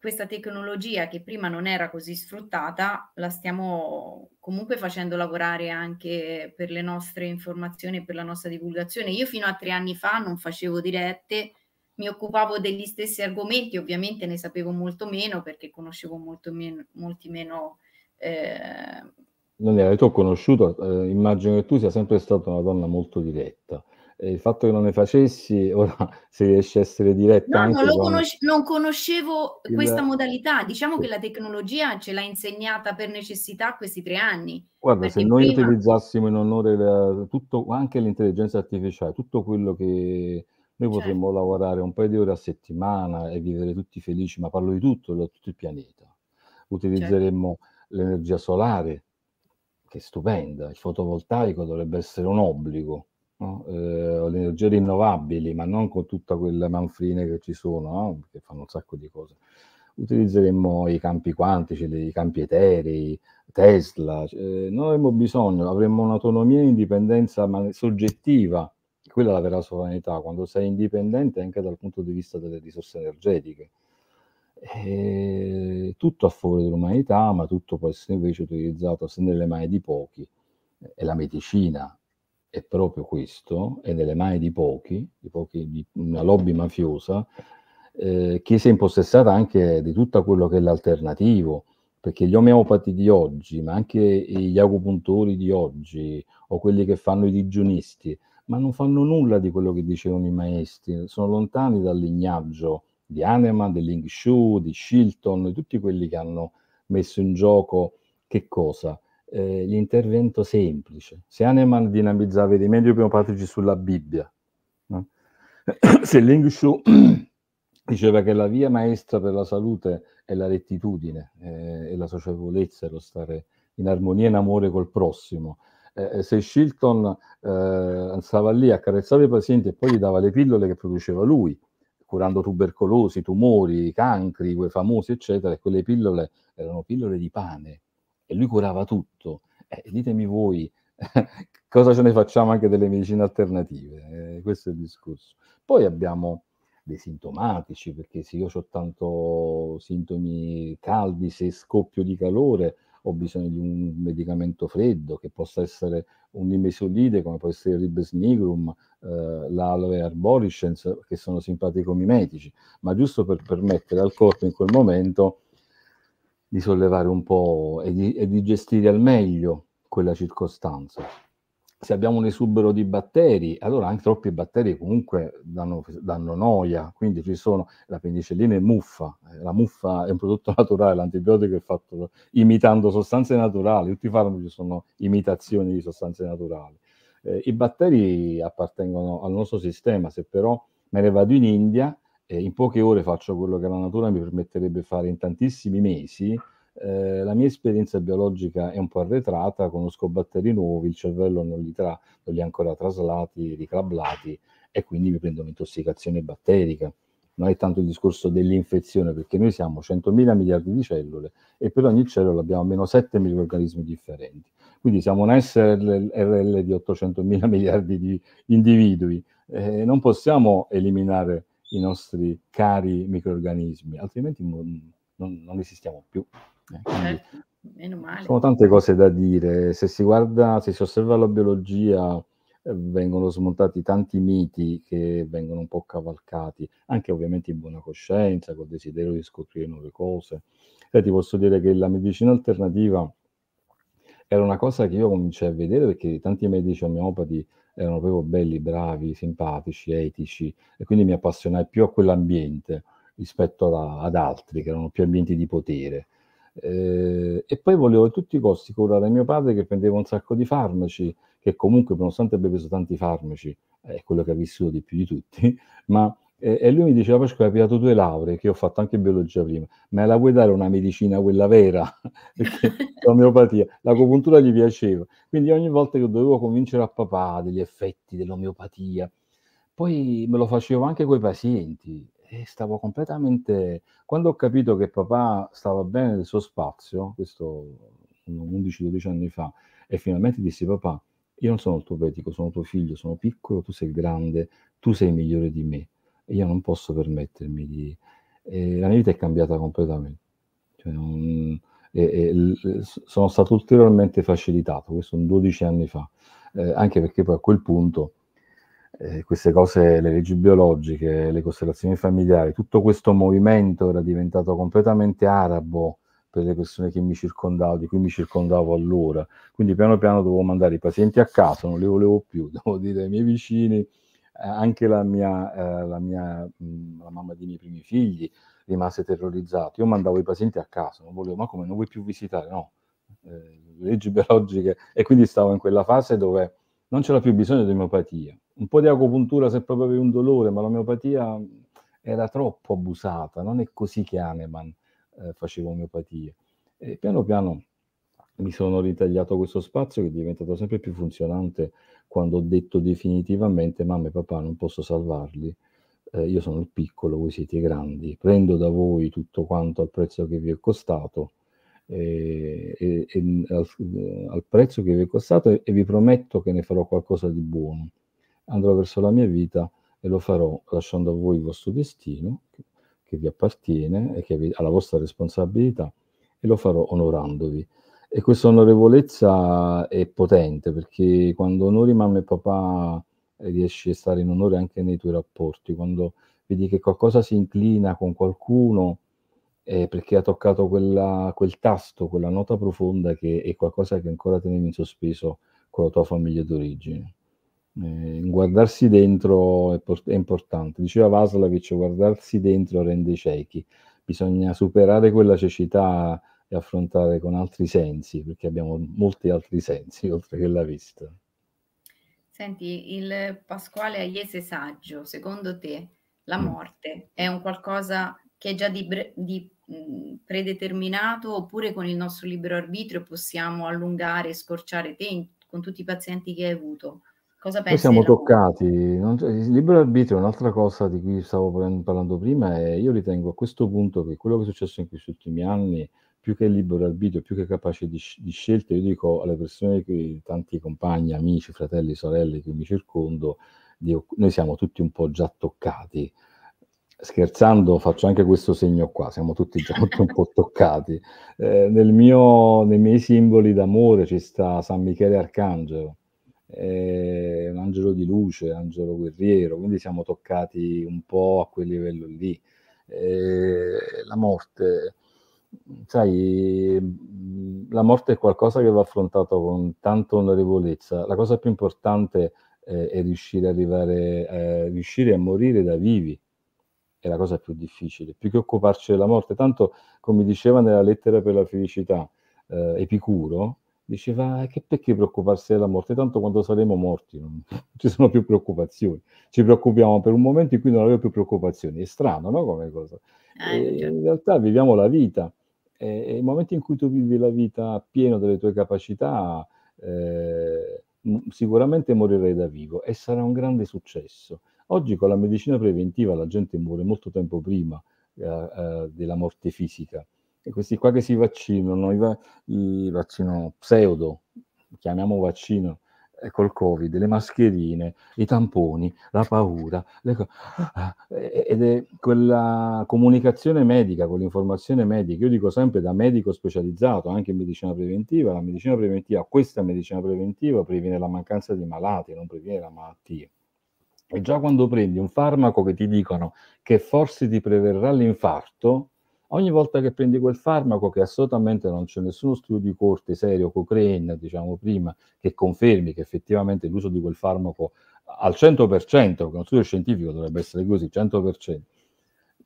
questa tecnologia che prima non era così sfruttata, la stiamo comunque facendo lavorare anche per le nostre informazioni e per la nostra divulgazione. Io fino a tre anni fa non facevo dirette, mi occupavo degli stessi argomenti, ovviamente ne sapevo molto meno perché conoscevo molto meno, molti meno eh, Daniele, tu ho conosciuto, eh, immagino che tu sia sempre stata una donna molto diretta. E il fatto che non ne facessi, ora se riesci a essere diretta... No, non, conosce- non, conoscevo il... questa modalità. Diciamo sì. che la tecnologia ce l'ha insegnata per necessità questi tre anni. Guarda, se noi prima... utilizzassimo in onore la, tutto, anche l'intelligenza artificiale, tutto quello che noi certo. potremmo certo. lavorare un paio di ore a settimana e vivere tutti felici, ma parlo di tutto, di tutto il pianeta. Certo. Utilizzeremmo certo. l'energia solare, che stupenda. Il fotovoltaico dovrebbe essere un obbligo. No? Eh, le energie rinnovabili, ma non con tutte quelle manfrine che ci sono, no? che fanno un sacco di cose. Utilizzeremmo i campi quantici, i campi eterei, Tesla. Eh, cioè, noi avremmo bisogno, avremmo un'autonomia e indipendenza ma soggettiva. Quella è la vera sovranità, quando sei indipendente anche dal punto di vista delle risorse energetiche. Eh, tutto a favore dell'umanità, ma tutto può essere invece utilizzato se nelle mani di pochi. E la medicina è proprio questo, è nelle mani di pochi, di, pochi, di una lobby mafiosa, eh, che si è impossessata anche di tutto quello che è l'alternativo, perché gli omeopati di oggi, ma anche gli acupuntori di oggi, o quelli che fanno i digiunisti, ma non fanno nulla di quello che dicevano i maestri, sono lontani dal lignaggio di Hahnemann, di Ling Shu, di Shilton, di tutti quelli che hanno messo in gioco che cosa? Eh, l'intervento semplice. Se Hahnemann dinamizzava i rimedi omeopatici sulla Bibbia, no? se Ling Shu diceva che la via maestra per la salute è la rettitudine eh, e la socievolezza, è lo stare in armonia e in amore col prossimo. Eh, se Shilton eh, stava lì, accarezzava i pazienti e poi gli dava le pillole che produceva lui, curando tubercolosi, tumori, cancri, quei famosi, eccetera, e quelle pillole erano pillole di pane e lui curava tutto. Eh, ditemi voi cosa ce ne facciamo anche delle medicine alternative, eh, questo è il discorso. Poi abbiamo dei sintomatici, perché se io ho tanto sintomi caldi, se scoppio di calore, ho bisogno di un medicamento freddo che possa essere un nimesulide come può essere il ribes nigrum, eh, l'aloe arborescens che sono simpaticomimetici, ma giusto per permettere al corpo in quel momento di sollevare un po' e di, e di gestire al meglio quella circostanza se abbiamo un esubero di batteri, allora anche troppi batteri comunque danno, danno noia, quindi ci sono, la penicillina è muffa, eh, la muffa è un prodotto naturale, l'antibiotico è fatto imitando sostanze naturali, tutti i farmaci sono imitazioni di sostanze naturali. Eh, I batteri appartengono al nostro sistema, se però me ne vado in India, eh, in poche ore faccio quello che la natura mi permetterebbe fare in tantissimi mesi, eh, la mia esperienza biologica è un po' arretrata, conosco batteri nuovi, il cervello non li, tra, non li ha ancora traslati, riclablati e quindi mi prendo un'intossicazione batterica. Non è tanto il discorso dell'infezione, perché noi siamo 100.000 miliardi di cellule e per ogni cellula abbiamo almeno 7 microorganismi differenti. Quindi siamo un SRL di 800.000 miliardi di individui. Eh, non possiamo eliminare i nostri cari microorganismi, altrimenti non, non esistiamo più. Eh, quindi, meno male. Sono tante cose da dire. Se si guarda, se si osserva la biologia, eh, vengono smontati tanti miti che vengono un po' cavalcati, anche ovviamente in buona coscienza, col desiderio di scoprire nuove cose. Eh, ti posso dire che la medicina alternativa era una cosa che io cominciai a vedere perché tanti medici omeopati erano proprio belli, bravi, simpatici, etici e quindi mi appassionai più a quell'ambiente rispetto a, ad altri che erano più ambienti di potere. Eh, e poi volevo a tutti i costi curare mio padre che prendeva un sacco di farmaci, che comunque nonostante abbia preso tanti farmaci, è quello che ha vissuto di più di tutti, ma eh, e lui mi diceva Pasqua hai pigliato due lauree, che io ho fatto anche biologia prima, ma la vuoi dare una medicina quella vera? Perché l'omeopatia, l'agopuntura gli piaceva. Quindi ogni volta che dovevo convincere a papà degli effetti dell'omeopatia, poi me lo facevo anche coi pazienti e stavo completamente... Quando ho capito che papà stava bene nel suo spazio, questo 11-12 anni fa, e finalmente dissi papà, io non sono il tuo medico, sono tuo figlio, sono piccolo, tu sei grande, tu sei migliore di me e io non posso permettermi di... Eh, la mia vita è cambiata completamente. Cioè, non... eh, eh, sono stato ulteriormente facilitato, questo un 12 anni fa, eh, anche perché poi a quel punto eh, queste cose, le leggi biologiche, le costellazioni familiari, tutto questo movimento era diventato completamente arabo per le persone che mi circondavo, di cui mi circondavo allora. Quindi piano piano dovevo mandare i pazienti a casa, non li volevo più, devo dire ai miei vicini, eh, anche la mia, eh, la mia mh, mm, la mamma dei miei primi figli rimase terrorizzata. Io mandavo i pazienti a casa, non volevo, ma come non vuoi più visitare? No, eh, leggi biologiche. E quindi stavo in quella fase dove non c'era più bisogno di omeopatia. Un po' di acupuntura se proprio avevi un dolore, ma l'omeopatia era troppo abusata, non è così che Hahnemann eh, faceva omeopatia. E piano piano mi sono ritagliato questo spazio che è diventato sempre più funzionante quando ho detto definitivamente mamma e papà non posso salvarli, eh, io sono il piccolo, voi siete i grandi, prendo da voi tutto quanto al prezzo che vi è costato, e, e, e al, al, prezzo che vi è costato e, e vi prometto che ne farò qualcosa di buono. Andrò verso la mia vita e lo farò lasciando a voi il vostro destino che, che vi appartiene e che vi, alla vostra responsabilità e lo farò onorandovi. E questa onorevolezza è potente perché quando onori mamma e papà eh, riesci a stare in onore anche nei tuoi rapporti, quando vedi che qualcosa si inclina con qualcuno, eh, perché ha toccato quella, quel tasto, quella nota profonda che è qualcosa che ancora tenevi in sospeso con la tua famiglia d'origine. Eh, guardarsi dentro è, è importante. Diceva Vaslavic, guardarsi dentro rende ciechi. Bisogna superare quella cecità e affrontare con altri sensi, perché abbiamo molti altri sensi oltre che la vista. Senti, il Pasquale Aiese Saggio, secondo te la mm. morte mm. è un qualcosa che è già di, di mhmm, predeterminato oppure con il nostro libero arbitrio possiamo allungare, scorciare te in, con tutti i pazienti che hai avuto. Cosa pensi? Noi siamo toccati, non, il libero arbitrio è un'altra cosa di cui stavo parlando prima e io ritengo a questo punto che quello che è successo in questi ultimi anni, più che libero arbitrio, più che capace di, di scelta, io dico alle persone, che, tanti compagni, amici, fratelli, sorelle che mi circondo, di, noi siamo tutti un po' già toccati scherzando faccio anche questo segno qua, siamo tutti già un po' toccati. Eh, nel mio, nei miei simboli d'amore ci sta San Michele Arcangelo, eh, un angelo di luce, angelo guerriero, quindi siamo toccati un po' a quel livello lì. Eh, la morte, sai, mm, la morte è qualcosa che va affrontato con tanta onorevolezza. La cosa più importante eh, è riuscire, arrivare, eh, riuscire a morire da vivi è la cosa più difficile, più che occuparci della morte. Tanto, come diceva nella lettera per la felicità eh, Epicuro, diceva eh, che perché preoccuparsi della morte? Tanto quando saremo morti non ci sono più preoccupazioni. Ci preoccupiamo per un momento in cui non avevo più preoccupazioni. È strano, no? Come cosa. Eh, e in realtà viviamo la vita. E, il momento in cui tu vivi la vita pieno delle tue capacità, eh, sicuramente morirai da vivo e sarà un grande successo. Oggi con la medicina preventiva la gente muore molto tempo prima eh, eh, della morte fisica. E questi qua che si vaccinano, i, va- i vaccino pseudo, chiamiamo vaccino eh, col Covid, le mascherine, i tamponi, la paura, co- eh, ed è quella comunicazione medica, quell'informazione medica, io dico sempre da medico specializzato, anche in medicina preventiva, la medicina preventiva, questa medicina preventiva previene la mancanza di malati, non previene la malattia e già quando prendi un farmaco che ti dicono che forse ti preverrà l'infarto, ogni volta che prendi quel farmaco, che assolutamente non c'è nessuno studio di corte serio, Cochrane, diciamo prima, che confermi che effettivamente l'uso di quel farmaco al 100%, che uno studio scientifico dovrebbe essere così, 100%,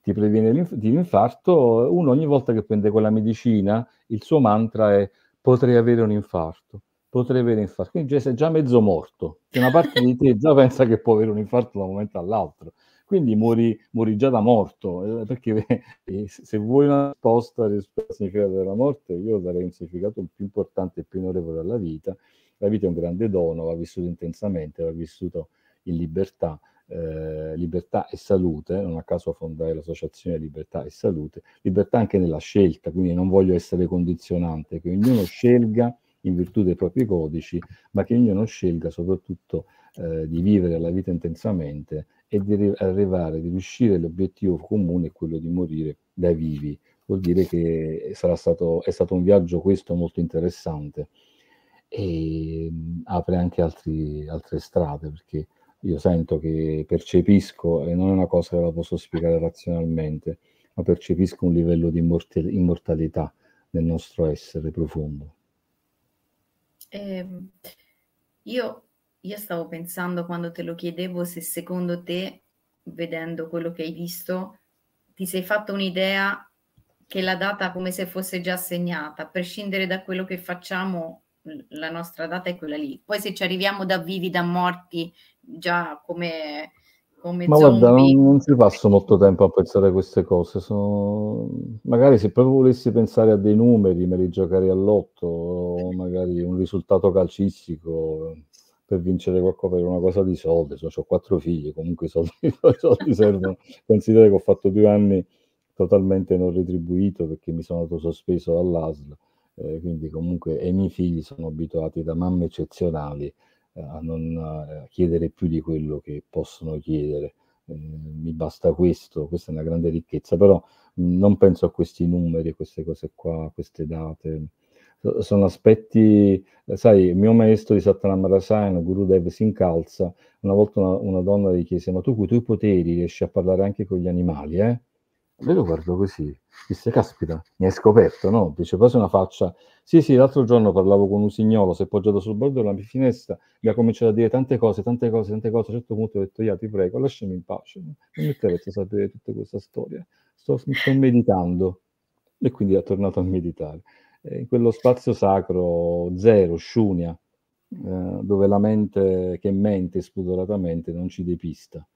ti previene l'infarto, uno ogni volta che prende quella medicina, il suo mantra è potrei avere un infarto potrebbe avere infarto. Quindi già sei già mezzo morto, che una parte di te già pensa che può avere un infarto da un momento all'altro. Quindi muori, muori già da morto, eh, perché eh, se vuoi una risposta rispetto al significato della morte, io darei un significato più importante e più onorevole alla vita. La vita è un grande dono, va vissuto intensamente, va vissuto in libertà. Eh, libertà e salute, non a caso fondare l'associazione Libertà e Salute, libertà anche nella scelta, quindi non voglio essere condizionante, che ognuno scelga in virtù dei propri codici, ma che ognuno scelga soprattutto eh, di vivere la vita intensamente e di arrivare, di riuscire, l'obiettivo comune quello di morire da vivi. Vuol dire che stato, è stato un viaggio questo molto interessante e ehm, apre anche altri, altre strade perché io sento che percepisco, e non è una cosa che la posso spiegare razionalmente, ma percepisco un livello di immortalità nel nostro essere profondo. Ehm, io, io stavo pensando quando te lo chiedevo se secondo te, vedendo quello che hai visto, ti sei fatto un'idea che la data come se fosse già segnata, a prescindere da quello che facciamo, la nostra data è quella lì. Poi se ci arriviamo da vivi, da morti, già come come Ma zombie. guarda, non, non, ci passo molto tempo a pensare a queste cose. Sono... Magari se proprio volessi pensare a dei numeri, me li giocherei all'otto, o magari un risultato calcistico per vincere qualcosa, per una cosa di soldi. So, ho quattro figli, comunque i soldi, i soldi servono. Considera che ho fatto due anni totalmente non retribuito perché mi sono autosospeso dall'ASL. Eh, quindi comunque e i miei figli sono abituati da mamme eccezionali eh, a non eh, a chiedere più di quello che possono chiedere. Eh, mi basta questo, questa è una grande ricchezza, però mh, mm, non penso a questi numeri, queste cose qua, queste date. sono aspetti, eh, sai, il mio maestro di Satanamarasana, si incalza. una volta una, una, donna gli chiese, ma tu con i tuoi poteri riesci a parlare anche con gli animali, eh? Io lo guardo così, disse, caspita, mi hai scoperto, no? Dice, poi una faccia, sì, sì, l'altro giorno parlavo con un signolo, si è poggiato sul bordo della mia finestra, mi ha cominciato a dire tante cose, tante cose, tante cose, a un certo punto ho detto, io ti prego, lasciami in pace, non mi interessa sapere tutta questa storia, sto, sto meditando. E quindi è tornato a meditare. in quello spazio sacro, zero, sciunia, eh, dove la mente che mente spudoratamente non ci depista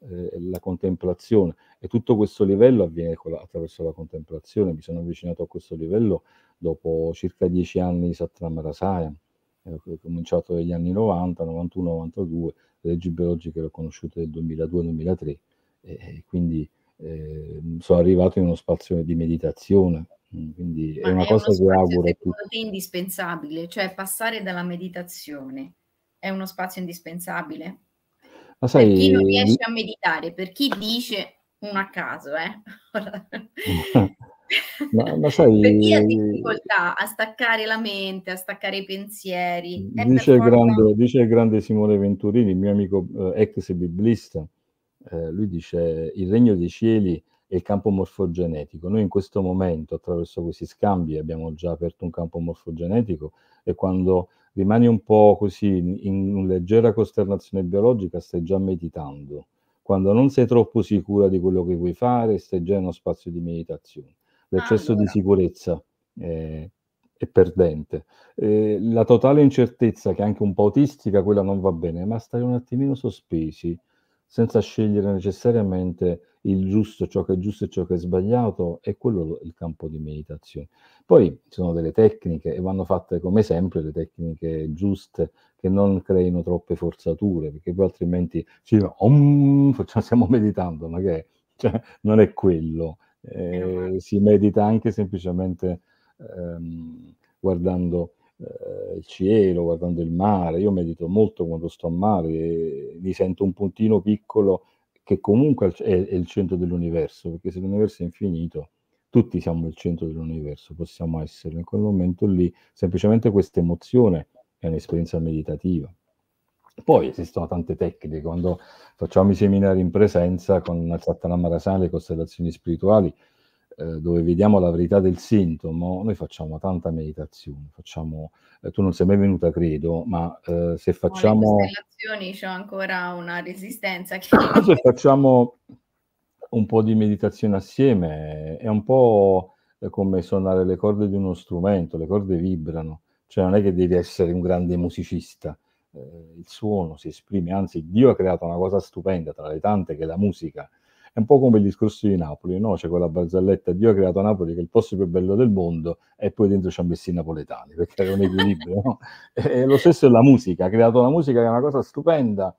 eh, la contemplazione e tutto questo livello avviene la, attraverso la contemplazione. Mi sono avvicinato a questo livello dopo circa dieci anni di Satnam Rasayan, eh, ho cominciato negli anni 90, 91, 92, le leggi biologiche le ho conosciute nel 2002-2003 e, quindi eh, sono arrivato in uno spazio di meditazione mm, quindi Ma è una è cosa che auguro a tutti. È indispensabile, cioè passare dalla meditazione è uno spazio indispensabile. Ma sai, per chi non riesce a meditare, per chi dice un a caso, eh. ma, ma sai, per chi ha difficoltà a staccare la mente, a staccare i pensieri. Dice il, grande, dice il, grande, Simone Venturini, mio amico eh, ex biblista, eh, lui dice il regno dei cieli è il campo morfogenetico. Noi in questo momento, attraverso questi scambi, abbiamo già aperto un campo morfogenetico e quando rimani un po' così in leggera costernazione biologica, stai già meditando. Quando non sei troppo sicura di quello che vuoi fare, stai già in uno spazio di meditazione. L'eccesso allora. di sicurezza è, è perdente. Eh, la totale incertezza, che è anche un po' autistica, quella non va bene, ma stai un attimino sospesi, senza scegliere necessariamente il giusto, ciò che è giusto e ciò che è sbagliato, è quello il campo di meditazione. Poi ci sono delle tecniche e vanno fatte come sempre le tecniche giuste che non creino troppe forzature, perché poi altrimenti ci um, facciamo, stiamo meditando, ma che cioè, non è quello. Eh, si medita anche semplicemente ehm, guardando eh, il cielo, guardando il mare. Io medito molto quando sto a mare, mi sento un puntino piccolo che comunque è, è il centro dell'universo, perché se l'universo è infinito, tutti siamo il centro dell'universo, possiamo essere in quel momento lì, semplicemente questa emozione è un'esperienza meditativa. Poi esistono tante tecniche, quando facciamo i seminari in presenza con Sattanam Rasana, le costellazioni spirituali, eh, dove vediamo la verità del sintomo, noi facciamo tanta meditazione, facciamo, eh, tu non sei mai venuta credo, ma eh, se facciamo... Con le c'è ancora una resistenza. Che... se facciamo un po' di meditazione assieme, è un po' eh, come suonare le corde di uno strumento, le corde vibrano, cioè non è che devi essere un grande musicista, eh, il suono si esprime, anzi Dio ha creato una cosa stupenda tra le tante che è la musica è un po' come il discorso di Napoli, no? C'è quella barzelletta, Dio ha creato Napoli che è il posto più bello del mondo e poi dentro ci ha messo i napoletani, perché era un equilibrio, no? E lo stesso è la musica, ha creato la musica che è una cosa stupenda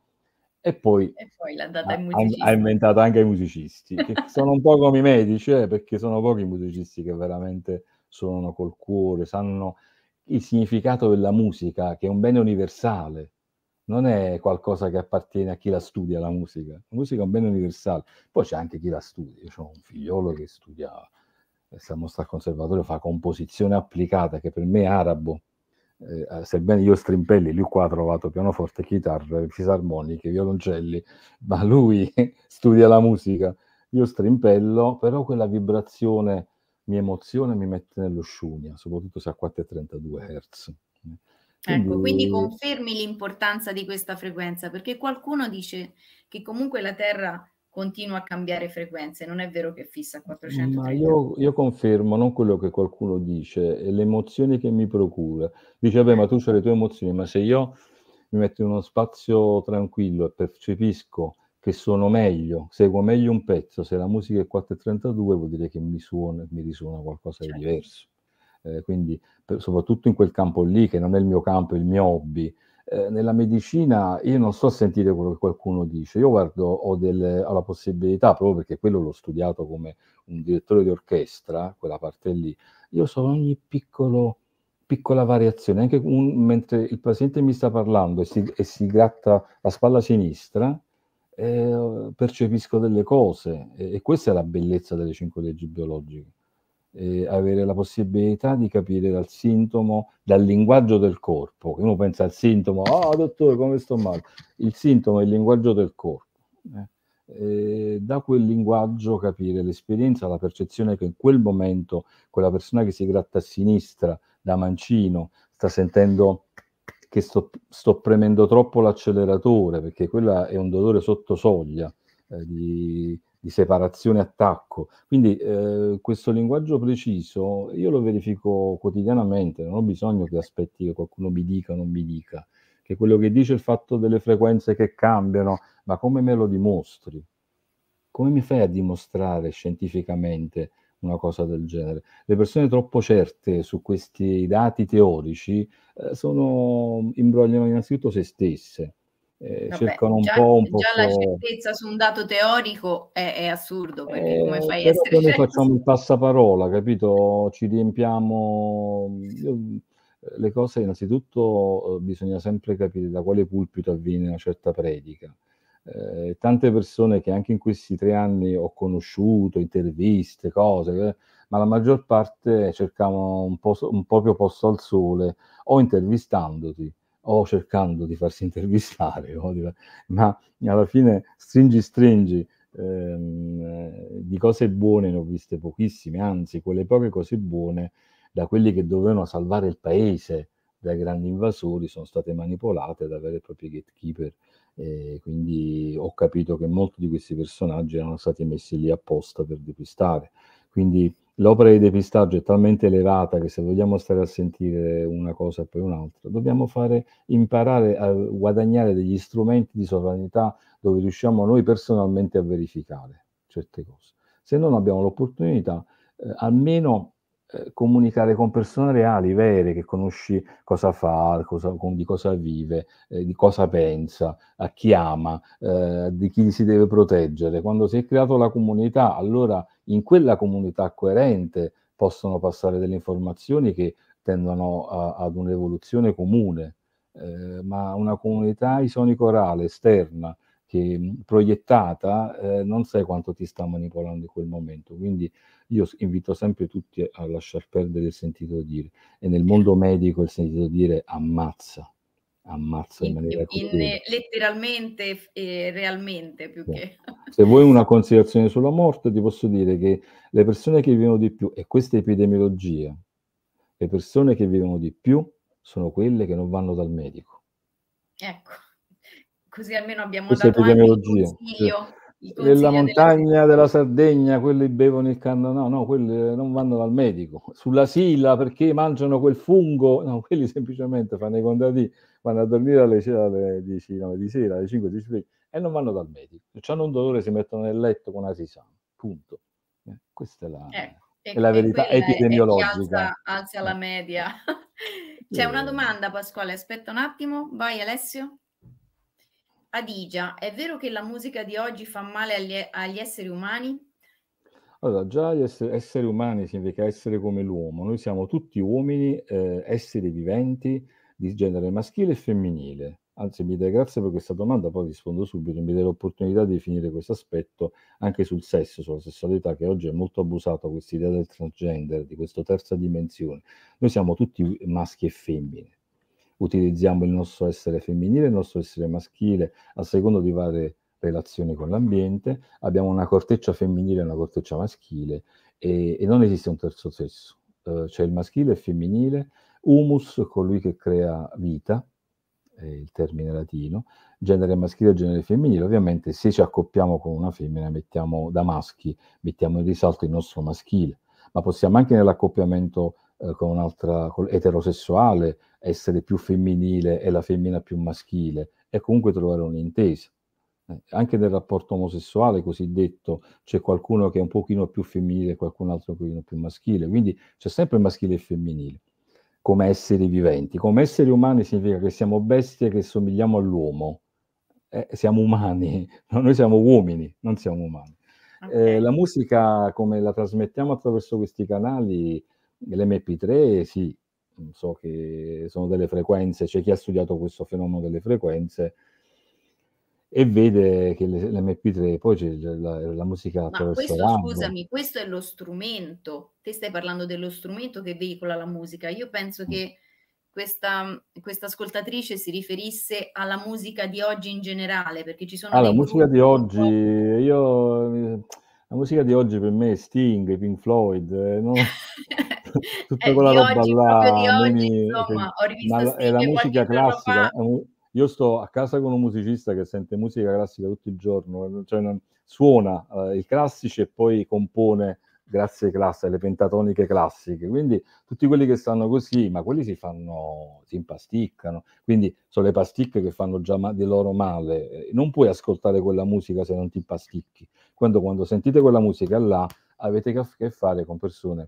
e poi, e poi l'ha data ai Ha, inventato anche i musicisti, che sono un po' come i medici, eh, perché sono pochi i musicisti che veramente suonano col cuore, sanno il significato della musica, che è un bene universale non è qualcosa che appartiene a chi la studia la musica. La musica è un bene universale. Poi c'è anche chi la studia. Io ho un figliolo che studia, eh, siamo stati al conservatorio, fa composizione applicata, che per me è arabo. Eh, eh, sebbene io strimpelli, lui qua ha trovato pianoforte, chitarra, fisarmoniche, violoncelli, ma lui studia la musica. Io strimpello, però quella vibrazione mi emoziona e mi mette nello sciugna, soprattutto se a 4,32 Hz. Ecco, quindi confermi l'importanza di questa frequenza, perché qualcuno dice che comunque la Terra continua a cambiare frequenze, non è vero che è fissa a 400. Ma io, io, confermo, non quello che qualcuno dice, è l'emozione che mi procura. Dice, vabbè, ma tu c'hai le tue emozioni, ma se io mi metto in uno spazio tranquillo e percepisco che sono meglio, seguo meglio un pezzo, se la musica è 4.32 vuol dire che mi suona, mi risuona qualcosa di certo. diverso eh, quindi per, soprattutto in quel campo lì che non è il mio campo, il mio hobby. Eh, nella medicina io non so sentire quello che qualcuno dice, io guardo, ho, delle, ho la possibilità, proprio perché quello l'ho studiato come un direttore di orchestra, quella parte lì, io so ogni piccolo piccola variazione, anche un, mentre il paziente mi sta parlando e si, e si gratta la spalla sinistra, eh, percepisco delle cose e, e questa è la bellezza delle cinque leggi biologiche eh, avere la possibilità di capire dal sintomo, dal linguaggio del corpo. Uno pensa al sintomo, oh dottore come sto male. Il sintomo è il linguaggio del corpo. Eh. eh, da quel linguaggio capire l'esperienza, la percezione che in quel momento quella persona che si gratta a sinistra da mancino sta sentendo che sto, sto premendo troppo l'acceleratore perché quella è un dolore sotto soglia eh, di di separazione attacco. Quindi eh, questo linguaggio preciso io lo verifico quotidianamente, non ho bisogno che aspetti che qualcuno mi dica o non mi dica, che quello che dice il fatto delle frequenze che cambiano, ma come me lo dimostri? Come mi fai a dimostrare scientificamente una cosa del genere? Le persone troppo certe su questi dati teorici eh, sono, imbrogliano innanzitutto se stesse eh, Vabbè, cercano un già, po' un po'. Già la certezza su un dato teorico è, è assurdo, perché eh, come fai a Noi certo facciamo il passaparola, capito? Ci riempiamo... Io, le cose innanzitutto eh, bisogna sempre capire da quale pulpito avviene una certa predica. Eh, tante persone che anche in questi tre anni ho conosciuto, interviste, cose, eh, ma la maggior parte cercavano un, un proprio posto al sole o intervistandoti o cercando di farsi intervistare, di... ma alla fine stringi stringi ehm, eh, di cose buone ne ho viste pochissime, anzi quelle poche cose buone da quelli che dovevano salvare il paese dai grandi invasori sono state manipolate da veri e propri gatekeeper. E quindi ho capito che molti di questi personaggi erano stati messi lì apposta per depistare. Quindi l'opera di depistaggio è talmente elevata che se vogliamo stare a sentire una cosa e poi un'altra, dobbiamo fare, imparare a guadagnare degli strumenti di sovranità dove riusciamo noi personalmente a verificare certe cose. Se non abbiamo l'opportunità, eh, almeno eh, comunicare con persone reali, vere, che conosci cosa fa, cosa, di cosa vive, eh, di cosa pensa, a chi ama, eh, di chi si deve proteggere. Quando si è creata la comunità, allora in quella comunità coerente possono passare delle informazioni che tendono a, ad un'evoluzione comune, eh, ma una comunità isonico-orale, esterna, che mhmm, proiettata eh, non sai quanto ti sta manipolando in quel momento. Quindi io invito sempre tutti a lasciar perdere il sentito dire. E nel mondo medico il sentito dire ammazza, ammazza in, maniera in, letteralmente e realmente più sì. che... Se vuoi una considerazione sulla morte, ti posso dire che le persone che vivono di più, e questa è epidemiologia, le persone che vivono di più sono quelle che non vanno dal medico. Ecco così almeno abbiamo Questa dato anche il consiglio. Cioè, nella montagna della... della Sardegna quelli bevono il canna, no, no, quelli non vanno dal medico. Sulla Silla perché mangiano quel fungo, no, quelli semplicemente fanno i contadini, vanno a dormire alle, alle 10, no, di sera, alle 5, di sera e non vanno dal medico. Se hanno un dolore si mettono nel letto con una sisana, punto. Eh, questa è la... Eh è ecco, la verità epidemiologica. Alza, alza, la eh. media. C'è eh. una domanda, Pasquale. Aspetta un attimo. Vai, Alessio. Adigia, è vero che la musica di oggi fa male agli, agli esseri umani? Allora, già essere, esseri umani significa essere come l'uomo, noi siamo tutti uomini, eh, esseri viventi di genere maschile e femminile. Anzi, mi dai grazie per questa domanda, poi rispondo subito, mi dai l'opportunità di finire questo aspetto anche sul sesso, sulla sessualità, che oggi è molto abusata questa idea del transgender, di questa terza dimensione. Noi siamo tutti maschi e femmine utilizziamo il nostro essere femminile, il nostro essere maschile, a secondo di varie relazioni con l'ambiente, abbiamo una corteccia femminile e una corteccia maschile e, e non esiste un terzo sesso, eh, c'è il maschile e il femminile, humus, colui che crea vita, è il termine latino, genere maschile e genere femminile. Ovviamente se ci accoppiamo con una femmina mettiamo da maschi, mettiamo in risalto il nostro maschile, ma possiamo anche nell'accoppiamento eh, con un'altra con eterosessuale essere più femminile e la femmina più maschile, e comunque trovare un'intesa. Eh, anche nel rapporto omosessuale cosiddetto c'è qualcuno che è un pochino più femminile e qualcun altro un pochino più maschile, quindi c'è sempre maschile e femminile come esseri viventi. Come esseri umani significa che siamo bestie che somigliamo all'uomo, eh, siamo umani, noi siamo uomini, non siamo umani. Okay. Eh, la musica come la trasmettiamo attraverso questi canali, l'MP3 sì, so che sono delle frequenze, c'è chi ha studiato questo fenomeno delle frequenze e vede che l'MP3 poi c'è la, la musica attraverso questo, l'ambo. scusami, questo è lo strumento, te stai parlando dello strumento che veicola la musica, io penso mm. che questa, ascoltatrice si riferisse alla musica di oggi in generale, perché ci sono... Ah, la musica di oggi, io... La musica di oggi per me è Sting, Pink Floyd, eh, no? tutta eh, quella roba oggi, là. Oggi, mini, insomma, che, è la musica classica. Io sto a casa con un musicista che sente musica classica tutto il giorno, cioè non, suona eh, i classici e poi compone grazie ai classici, alle pentatoniche classiche. Quindi tutti quelli che stanno così, ma quelli si fanno, si impasticcano. Quindi sono le pasticche che fanno già ma- di loro male. Eh, non puoi ascoltare quella musica se non ti impasticchi. Quando, quando sentite quella musica là, avete a che fare con persone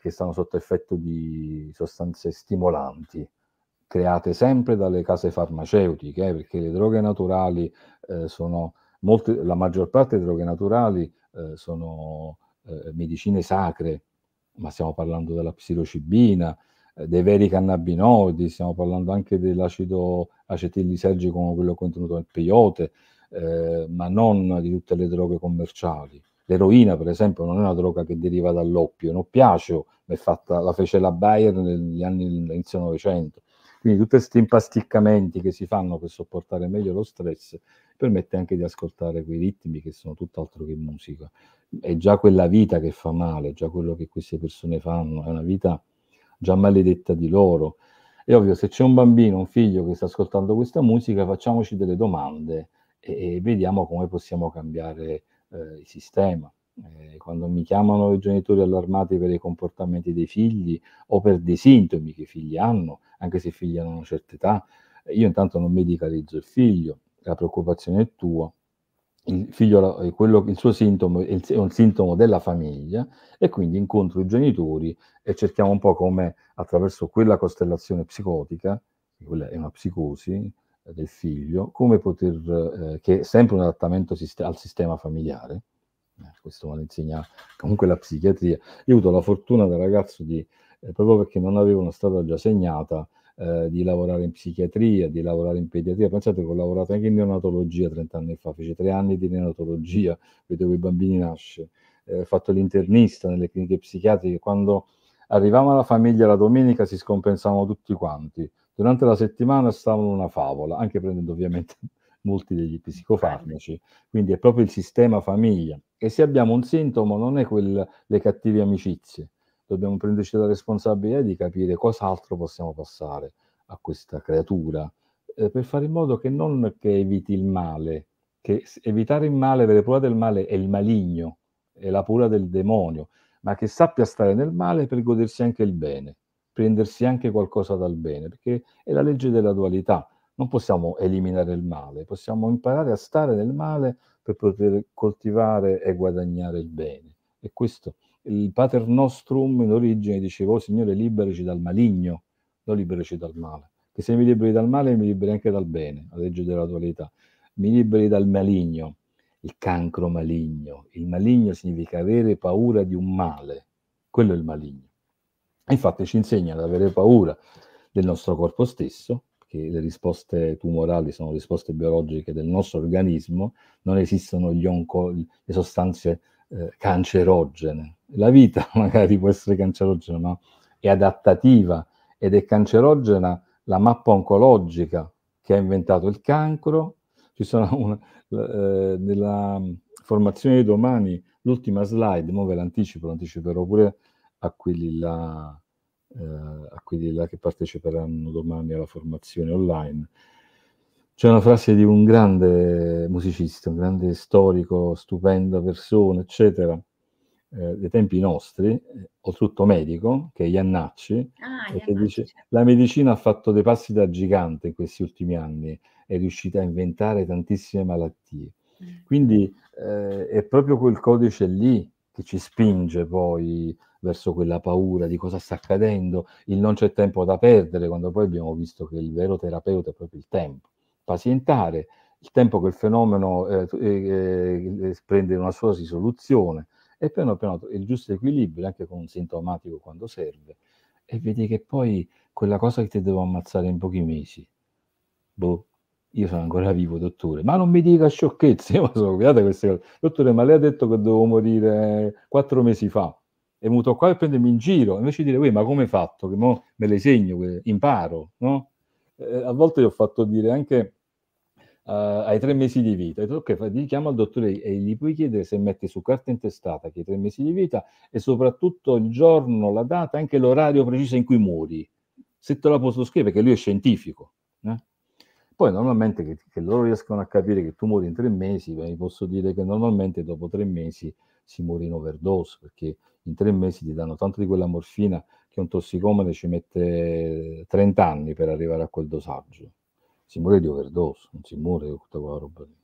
che stanno sotto effetto di sostanze stimolanti create sempre dalle case farmaceutiche, eh, perché le droghe naturali eh, sono, molte, la maggior parte delle droghe naturali eh, sono eh, medicine sacre, ma stiamo parlando della psilocibina, eh, dei veri cannabinoidi, stiamo parlando anche dell'acido acetilisergico, come quello contenuto nel peyote, eh, ma non di tutte le droghe commerciali. L'eroina, per esempio, non è una droga che deriva dall'oppio, l'oppiaceo fatta, la fece la Bayer negli anni inizio Novecento. Quindi tutti questi impasticcamenti che si fanno per sopportare meglio lo stress permette anche di ascoltare quei ritmi che sono tutt'altro che musica. È già quella vita che fa male, già quello che queste persone fanno, è una vita già maledetta di loro. È ovvio, se c'è un bambino, un figlio che sta ascoltando questa musica, facciamoci delle domande e, e vediamo come possiamo cambiare eh, il sistema. Eh, quando mi chiamano i genitori allarmati per i comportamenti dei figli o per dei sintomi che i figli hanno, anche se i figli hanno una certa età, eh, io intanto non medicalizzo il figlio, la preoccupazione è tua. Il, figlio, eh, quello, il suo sintomo è, è un sintomo della famiglia e quindi incontro i genitori e cerchiamo un po' come attraverso quella costellazione psicotica, quella è una psicosi, del figlio, come poter, eh, che è sempre un adattamento sist- al sistema familiare, eh, questo me lo insegna comunque la psichiatria. Io ho avuto la fortuna da ragazzo di, eh, proprio perché non avevo una strada già segnata, eh, di lavorare in psichiatria, di lavorare in pediatria. Pensate che ho lavorato anche in neonatologia 30 anni fa, feci tre anni di neonatologia, vedevo i bambini nascere, eh, ho fatto l'internista nelle cliniche psichiatriche, quando arrivavamo alla famiglia la domenica si scompensavano tutti quanti Durante la settimana stavano una favola, anche prendendo ovviamente molti degli psicofarmaci, quindi è proprio il sistema famiglia. E se abbiamo un sintomo non è quel, le cattive amicizie, dobbiamo prenderci la responsabilità di capire cos'altro possiamo passare a questa creatura eh, per fare in modo che non che eviti il male, che evitare il male, avere paura del male è il maligno, è la paura del demonio, ma che sappia stare nel male per godersi anche il bene prendersi anche qualcosa dal bene, perché è la legge della dualità. Non possiamo eliminare il male, possiamo imparare a stare nel male per poter coltivare e guadagnare il bene. E questo, il Pater Nostrum in origine diceva, oh Signore, liberaci dal maligno, non liberaci dal male. Che se mi liberi dal male, mi liberi anche dal bene, la legge della dualità. Mi liberi dal maligno, il cancro maligno. Il maligno significa avere paura di un male, quello è il maligno Infatti ci insegna ad avere paura del nostro corpo stesso, che le risposte tumorali sono risposte biologiche del nostro organismo, non esistono onco, le sostanze eh, cancerogene. La vita magari può essere cancerogena, ma è adattativa ed è cancerogena la mappa oncologica che ha inventato il cancro. Ci sono una, eh, nella formazione di domani l'ultima slide, ma ve l'anticipo, l'anticiperò pure a quelli là eh, a quelli là che parteciperanno domani alla formazione online. C'è una frase di un grande musicista, un grande storico, stupenda persona, eccetera, eh, dei tempi nostri, eh, oltretutto medico, che è Iannacci, ah, che dice la medicina ha fatto dei passi da gigante in questi ultimi anni, è riuscita a inventare tantissime malattie. Mm. Quindi eh, è proprio quel codice lì che ci spinge poi verso quella paura di cosa sta accadendo, il non c'è tempo da perdere, quando poi abbiamo visto che il vero terapeuta è proprio il tempo. Pazientare, il tempo che il fenomeno eh, eh, eh, eh, prende una sua risoluzione e piano piano il giusto equilibrio anche con un sintomatico quando serve e vedi che poi quella cosa che ti devo ammazzare in pochi mesi, boh, io sono ancora vivo, dottore, ma non mi dica sciocchezze, io sono copiata queste cose. Dottore, ma lei ha detto che dovevo morire quattro mesi fa, è venuto qua per prendermi in giro, invece di dire, ma come hai fatto? Che mo me le segno, imparo, no? Eh, a volte gli ho fatto dire anche uh, ai tre mesi di vita, ho detto, ok, chiamo al dottore e gli puoi chiedere se metti su carta intestata che i tre mesi di vita e soprattutto il giorno, la data, anche l'orario preciso in cui muori, se te la posso scrivere, perché lui è scientifico, eh? Poi normalmente che, che loro riescono a capire che tu muori in tre mesi, beh, vi posso dire che normalmente dopo tre mesi si muore in overdose, perché in tre mesi ti danno tanto di quella morfina che un tossicomane ci mette 30 anni per arrivare a quel dosaggio. Si muore di overdose, non si muore di tutta quella roba lì.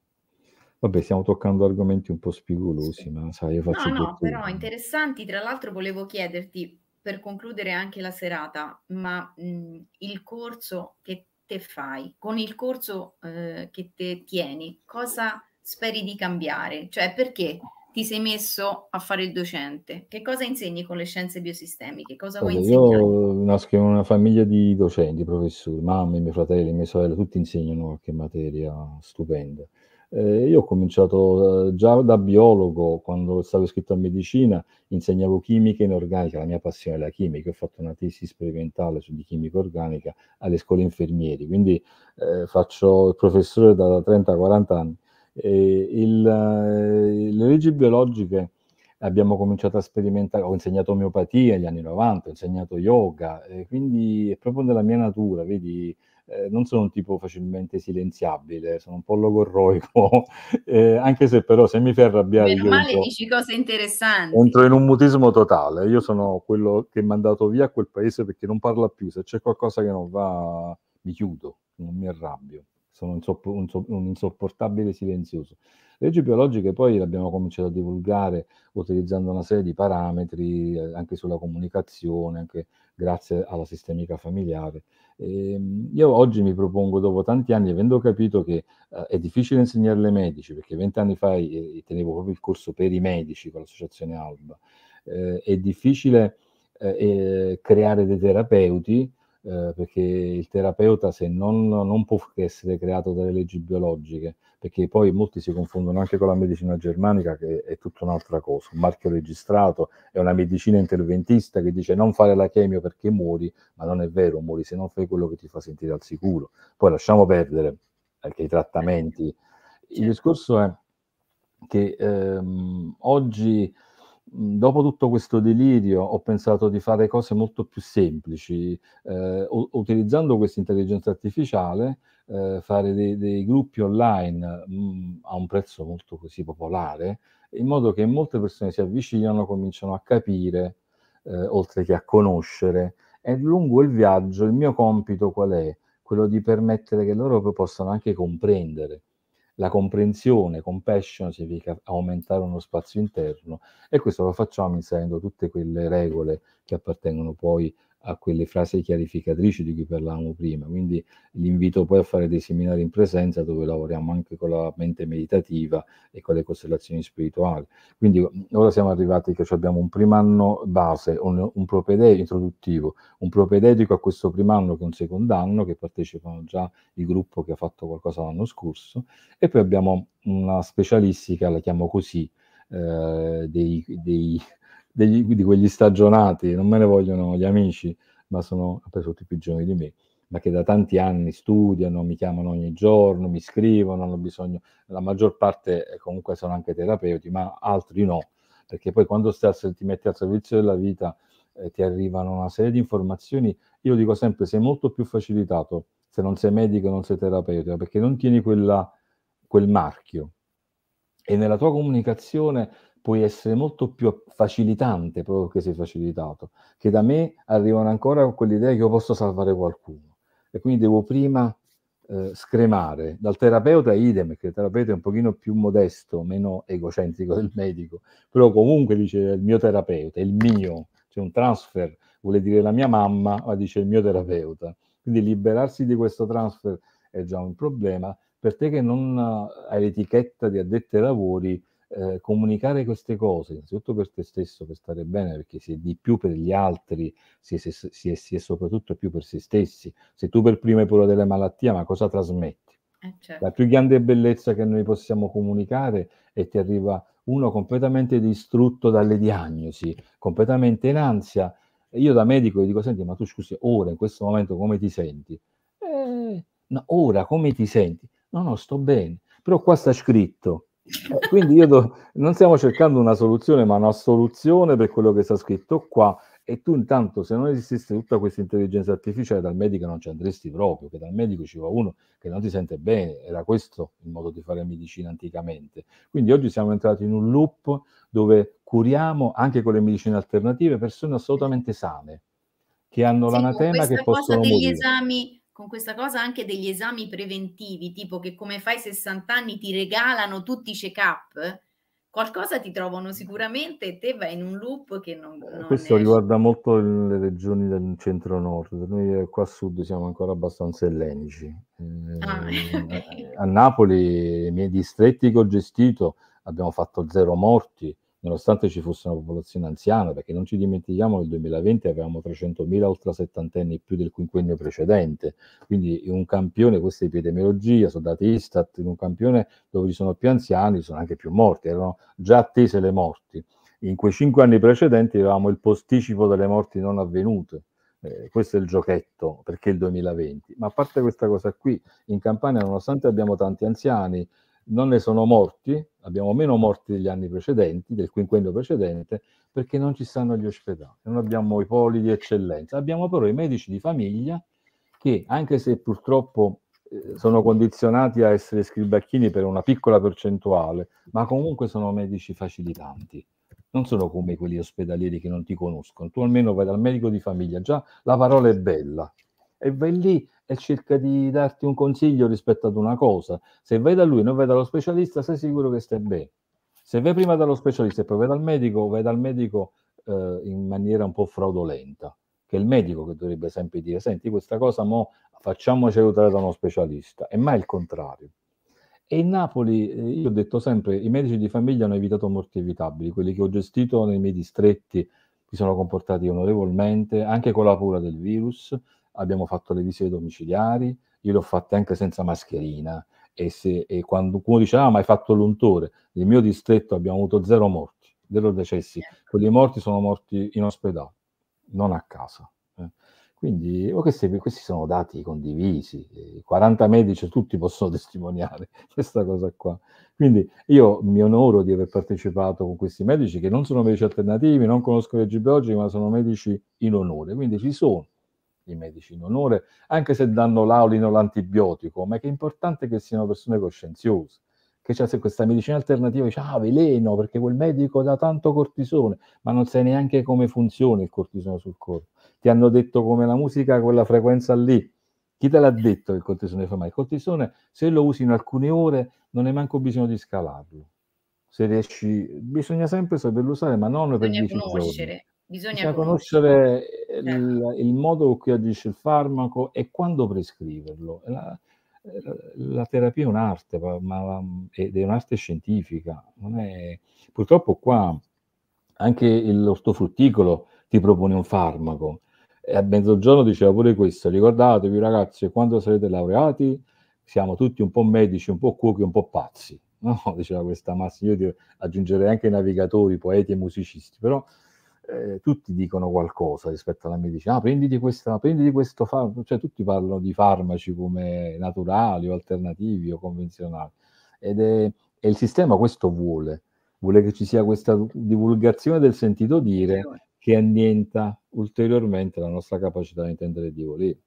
Vabbè, stiamo toccando argomenti un po' spigolosi, ma sai, io faccio... No, no, però interessanti. Tra l'altro volevo chiederti, per concludere anche la serata, ma mh, il corso che te fai, con il corso eh, che te tieni, cosa speri di cambiare? Cioè perché ti sei messo a fare il docente? Che cosa insegni con le scienze biosistemiche? Cosa vuoi allora, insegnare? Io nasco in una famiglia di docenti, professori, mamma, mio fratello, mia sorella, tutti insegnano qualche materia stupenda. Eh, io ho cominciato eh, già da biologo, quando stavo iscritto a medicina, insegnavo chimica inorganica, la mia passione è la chimica, ho fatto una tesi sperimentale su di chimica organica alle scuole infermieri, quindi eh, faccio il professore da 30-40 anni. Eh, il, le leggi biologiche abbiamo cominciato a sperimentare, ho insegnato omeopatia negli anni 90, ho insegnato yoga, quindi è proprio nella mia natura, vedi, eh, non sono un tipo facilmente silenziabile, sono un po' logorroico, eh, anche se però se mi fai arrabbiare... Meno male entro, dici cose interessanti. Entro in un mutismo totale, io sono quello che è mandato via a quel paese perché non parla più, se c'è qualcosa che non va mi chiudo, non mi arrabbio, sono un, sopp- un, sopp- un insopportabile silenzioso. Le leggi biologiche poi le abbiamo cominciato a divulgare utilizzando una serie di parametri eh, anche sulla comunicazione, anche grazie alla sistemica familiare Ehm, io oggi mi propongo, dopo tanti anni, avendo capito che eh, è difficile insegnare ai medici, perché vent'anni fa eh, eh, tenevo proprio il corso per i medici con l'associazione Alba, eh, è difficile eh, eh, creare dei terapeuti, eh, perché il terapeuta se non, non, può essere creato dalle leggi biologiche, perché poi molti si confondono anche con la medicina germanica che è tutta un'altra cosa, un marchio registrato, è una medicina interventista che dice non fare la chemio perché muori, ma non è vero, muori se non fai quello che ti fa sentire al sicuro. Poi lasciamo perdere anche i trattamenti. Il discorso è che ehm, oggi dopo tutto questo delirio ho pensato di fare cose molto più semplici, eh, utilizzando questa intelligenza artificiale, eh, fare dei, dei, gruppi online mh, a un prezzo molto così popolare, in modo che molte persone si avvicinano, cominciano a capire, eh, oltre che a conoscere. E lungo il viaggio il mio compito qual è? Quello di permettere che loro possano anche comprendere la comprensione, compassion, significa aumentare uno spazio interno e questo lo facciamo inserendo tutte quelle regole che appartengono poi a quelle frasi chiarificatrici di cui parlavamo prima. Quindi l'invito poi a fare dei seminari in presenza dove lavoriamo anche con la mente meditativa e con le costellazioni spirituali. Quindi mm, ora siamo arrivati che abbiamo un primo anno base, un, un propedeutico introduttivo, un propedeutico a questo primo anno che è un secondo anno, che partecipano già il gruppo che ha fatto qualcosa l'anno scorso, e poi abbiamo una specialistica, la chiamo così, eh, dei, dei degli, di quegli stagionati, non me ne vogliono gli amici, ma sono appunto tutti più giovani di me, ma che da tanti anni studiano, mi chiamano ogni giorno, mi scrivono, hanno bisogno, la maggior parte eh, comunque sono anche terapeuti, ma altri no, perché poi quando stai, ti metti al servizio della vita eh, ti arrivano una serie di informazioni, io dico sempre sei molto più facilitato se non sei medico, non sei terapeuta, perché non tieni quella, quel marchio. E nella tua comunicazione puoi essere molto più facilitante proprio perché sei facilitato, che da me arrivano ancora con quell'idea che io posso salvare qualcuno e quindi devo prima eh, scremare. Dal terapeuta idem, perché il terapeuta è un pochino più modesto, meno egocentrico del medico, però comunque dice il mio terapeuta, il mio, c'è un transfer, vuole dire la mia mamma, ma dice il mio terapeuta. Quindi liberarsi di questo transfer è già un problema. Per te che non hai l'etichetta di addette ai lavori, eh, comunicare queste cose, innanzitutto per te stesso, per stare bene, perché se di più per gli altri, si è, si è, soprattutto più per se stessi. Se tu per primo hai paura della malattia, ma cosa trasmetti? Eh, certo. La più grande bellezza che noi possiamo comunicare è che arriva uno completamente distrutto dalle diagnosi, completamente in ansia. Io da medico gli dico, senti, ma tu scusi, ora, in questo momento, come ti senti? Eh, no, ora, come ti senti? No, no, sto bene. Però qua sta scritto, eh, quindi io do... non stiamo cercando una soluzione, ma una soluzione per quello che sta scritto qua. E tu intanto, se non esistesse tutta questa intelligenza artificiale, dal medico non ci andresti proprio, che dal medico ci va uno che non ti sente bene. Era questo il modo di fare medicina anticamente. Quindi oggi siamo entrati in un loop dove curiamo, anche con le medicine alternative, persone assolutamente sane, che hanno sì, l'anatema che possono morire. Esami con questa cosa anche degli esami preventivi, tipo che come fai 60 anni ti regalano tutti i check-up, qualcosa ti trovano sicuramente e te vai in un loop che non... non Questo è... riguarda molto le regioni del centro-nord, noi eh, qua a sud siamo ancora abbastanza ellenici. ah, eh. A Napoli, i miei distretti che ho gestito, abbiamo fatto zero morti, nonostante ci fosse una popolazione anziana, perché non ci dimentichiamo che nel 2020 avevamo 300.000 ultrasettantenni più del quinquennio precedente, quindi in un campione, questa è epidemiologia, sono dati Istat, in un campione dove ci sono più anziani sono anche più morti, erano già attese le morti. In quei cinque anni precedenti avevamo il posticipo delle morti non avvenute. Eh, questo è il giochetto perché il 2020, ma a parte questa cosa qui, in Campania nonostante abbiamo tanti anziani, non ne sono morti, abbiamo meno morti degli anni precedenti, del quinquennio precedente, perché non ci stanno gli ospedali, non abbiamo i poli di eccellenza, abbiamo però i medici di famiglia che, anche se purtroppo eh, sono condizionati a essere scribacchini per una piccola percentuale, ma comunque sono medici facilitanti. Non sono come quelli ospedalieri che non ti conoscono, tu almeno vai dal medico di famiglia, già la parola è bella, e vai lì e cerca di darti un consiglio rispetto ad una cosa. Se vai da lui, non vai dallo specialista, sei sicuro che stai bene. Se vai prima dallo specialista e poi vai dal medico, vai dal medico eh, in maniera un po' fraudolenta, che è il medico che dovrebbe sempre dire, senti questa cosa, mo facciamoci aiutare da uno specialista, e mai il contrario. E in Napoli, eh, io ho detto sempre, i medici di famiglia hanno evitato morti evitabili, quelli che ho gestito nei miei distretti si sono comportati onorevolmente, anche con la cura del virus, abbiamo fatto le visite domiciliari, io le ho fatte anche senza mascherina e, se, e quando qualcuno diceva ah, ma hai fatto l'untore, nel mio distretto abbiamo avuto zero morti, zero decessi, certo. quelli morti sono morti in ospedale, non a casa. Eh. Quindi oh, questi, questi, sono dati condivisi, 40 medici tutti possono testimoniare questa cosa qua. Quindi io mi onoro di aver partecipato con questi medici che non sono medici alternativi, non conosco le oggi, ma sono medici in onore, quindi ci sono i medici in onore, anche se danno l'aulino l'antibiotico, ma che è importante che siano persone coscienziose, che c'è questa medicina alternativa, dice ah veleno perché quel medico dà tanto cortisone, ma non sai neanche come funziona il cortisone sul corpo. Ti hanno detto come la musica, quella frequenza lì. Chi te l'ha detto che il cortisone fa mai? Il cortisone, se lo usi in alcune ore, non è manco bisogno di scalarlo. Se riesci, bisogna sempre saperlo usare, ma non per bisogna 10 conoscere. giorni Bisogna, conoscere, conoscere il, certo. il, modo con cui agisce il farmaco e quando prescriverlo. La, eh, la terapia è un'arte, ma, ed è un'arte scientifica. È... Purtroppo qua anche l'ortofrutticolo ti propone un farmaco. E a mezzogiorno diceva pure questo, ricordatevi ragazzi, quando sarete laureati siamo tutti un po' medici, un po' cuochi, un po' pazzi. No? Diceva questa massa, io aggiungerei anche i navigatori, poeti e musicisti, però eh, tutti dicono qualcosa rispetto alla medicina, ah, prenditi, questa, prenditi questo farmaco, cioè tutti parlano di farmaci come naturali o alternativi o convenzionali ed è, è il sistema questo vuole, vuole che ci sia questa divulgazione del sentito dire che annienta ulteriormente la nostra capacità di intendere e di volere.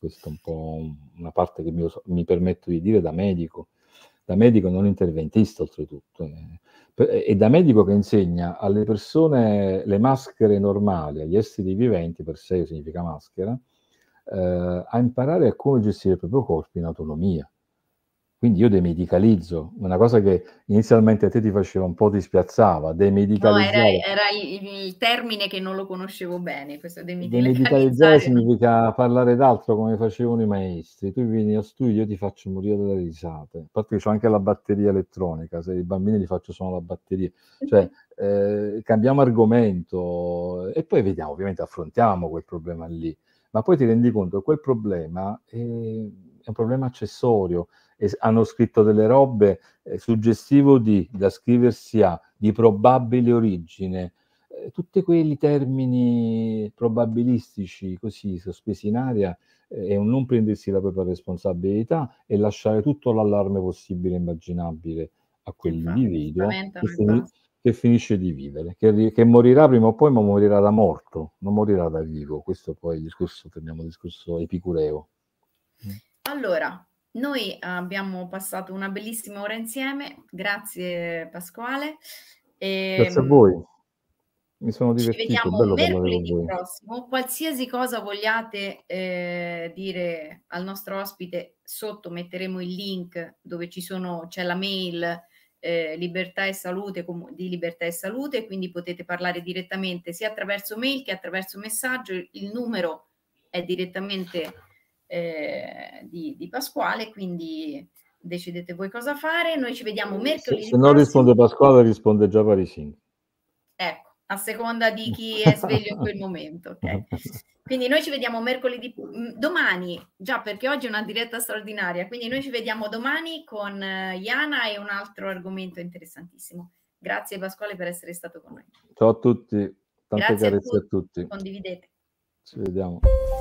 Questa è un po' una parte che mi, mi permetto di dire da medico, da medico non interventista oltretutto. Eh e da medico che insegna alle persone le maschere normali, agli esseri viventi, per sé significa maschera, eh, a imparare a come gestire il proprio corpo in autonomia. Quindi io demedicalizzo, una cosa che inizialmente a te ti faceva un po' ti spiazzava, demedicalizzare. No, era, era il, termine che non lo conoscevo bene, questo demedicalizzare. Demedicalizzare significa parlare d'altro come facevano i maestri. Tu vieni a studio, io ti faccio morire dalle risate. A parte che ho anche la batteria elettronica, se i bambini li faccio solo la batteria. Cioè, eh, cambiamo argomento e poi vediamo, ovviamente affrontiamo quel problema lì. Ma poi ti rendi conto che quel problema... Eh, un problema accessorio, e hanno scritto delle robe eh, suggestivo di, da scriversi a, di probabile origine, eh, tutti quei termini probabilistici così sospesi in aria eh, è un non prendersi la propria responsabilità e lasciare tutto l'allarme possibile e immaginabile a quell'individuo che, fin- che, finisce di vivere, che, ri- che, morirà prima o poi, ma morirà da morto, non morirà da vivo. Questo poi è il discorso, torniamo al discorso epicureo. Mm allora, noi abbiamo passato una bellissima ora insieme, grazie Pasquale. E, grazie a ehm, voi. Mi sono divertito. Ci vediamo Bello mercoledì prossimo. Qualsiasi cosa vogliate eh, dire al nostro ospite, sotto metteremo il link dove sono, c'è la mail eh, libertà e salute di libertà e salute, quindi potete parlare direttamente sia attraverso mail che attraverso messaggio. Il numero è direttamente eh, di, di, Pasquale, quindi decidete voi cosa fare. Noi ci vediamo mercoledì. Se, se non risponde Pasquale, risponde già Parisin. Ecco, a seconda di chi è sveglio in quel momento. Okay? Quindi noi ci vediamo mercoledì, mm, domani, già perché oggi è una diretta straordinaria, quindi noi ci vediamo domani con eh, Iana e un altro argomento interessantissimo. Grazie Pasquale per essere stato con noi. Ciao a tutti, tante Grazie carezze a tutti. A tutti. Condividete. Ci vediamo.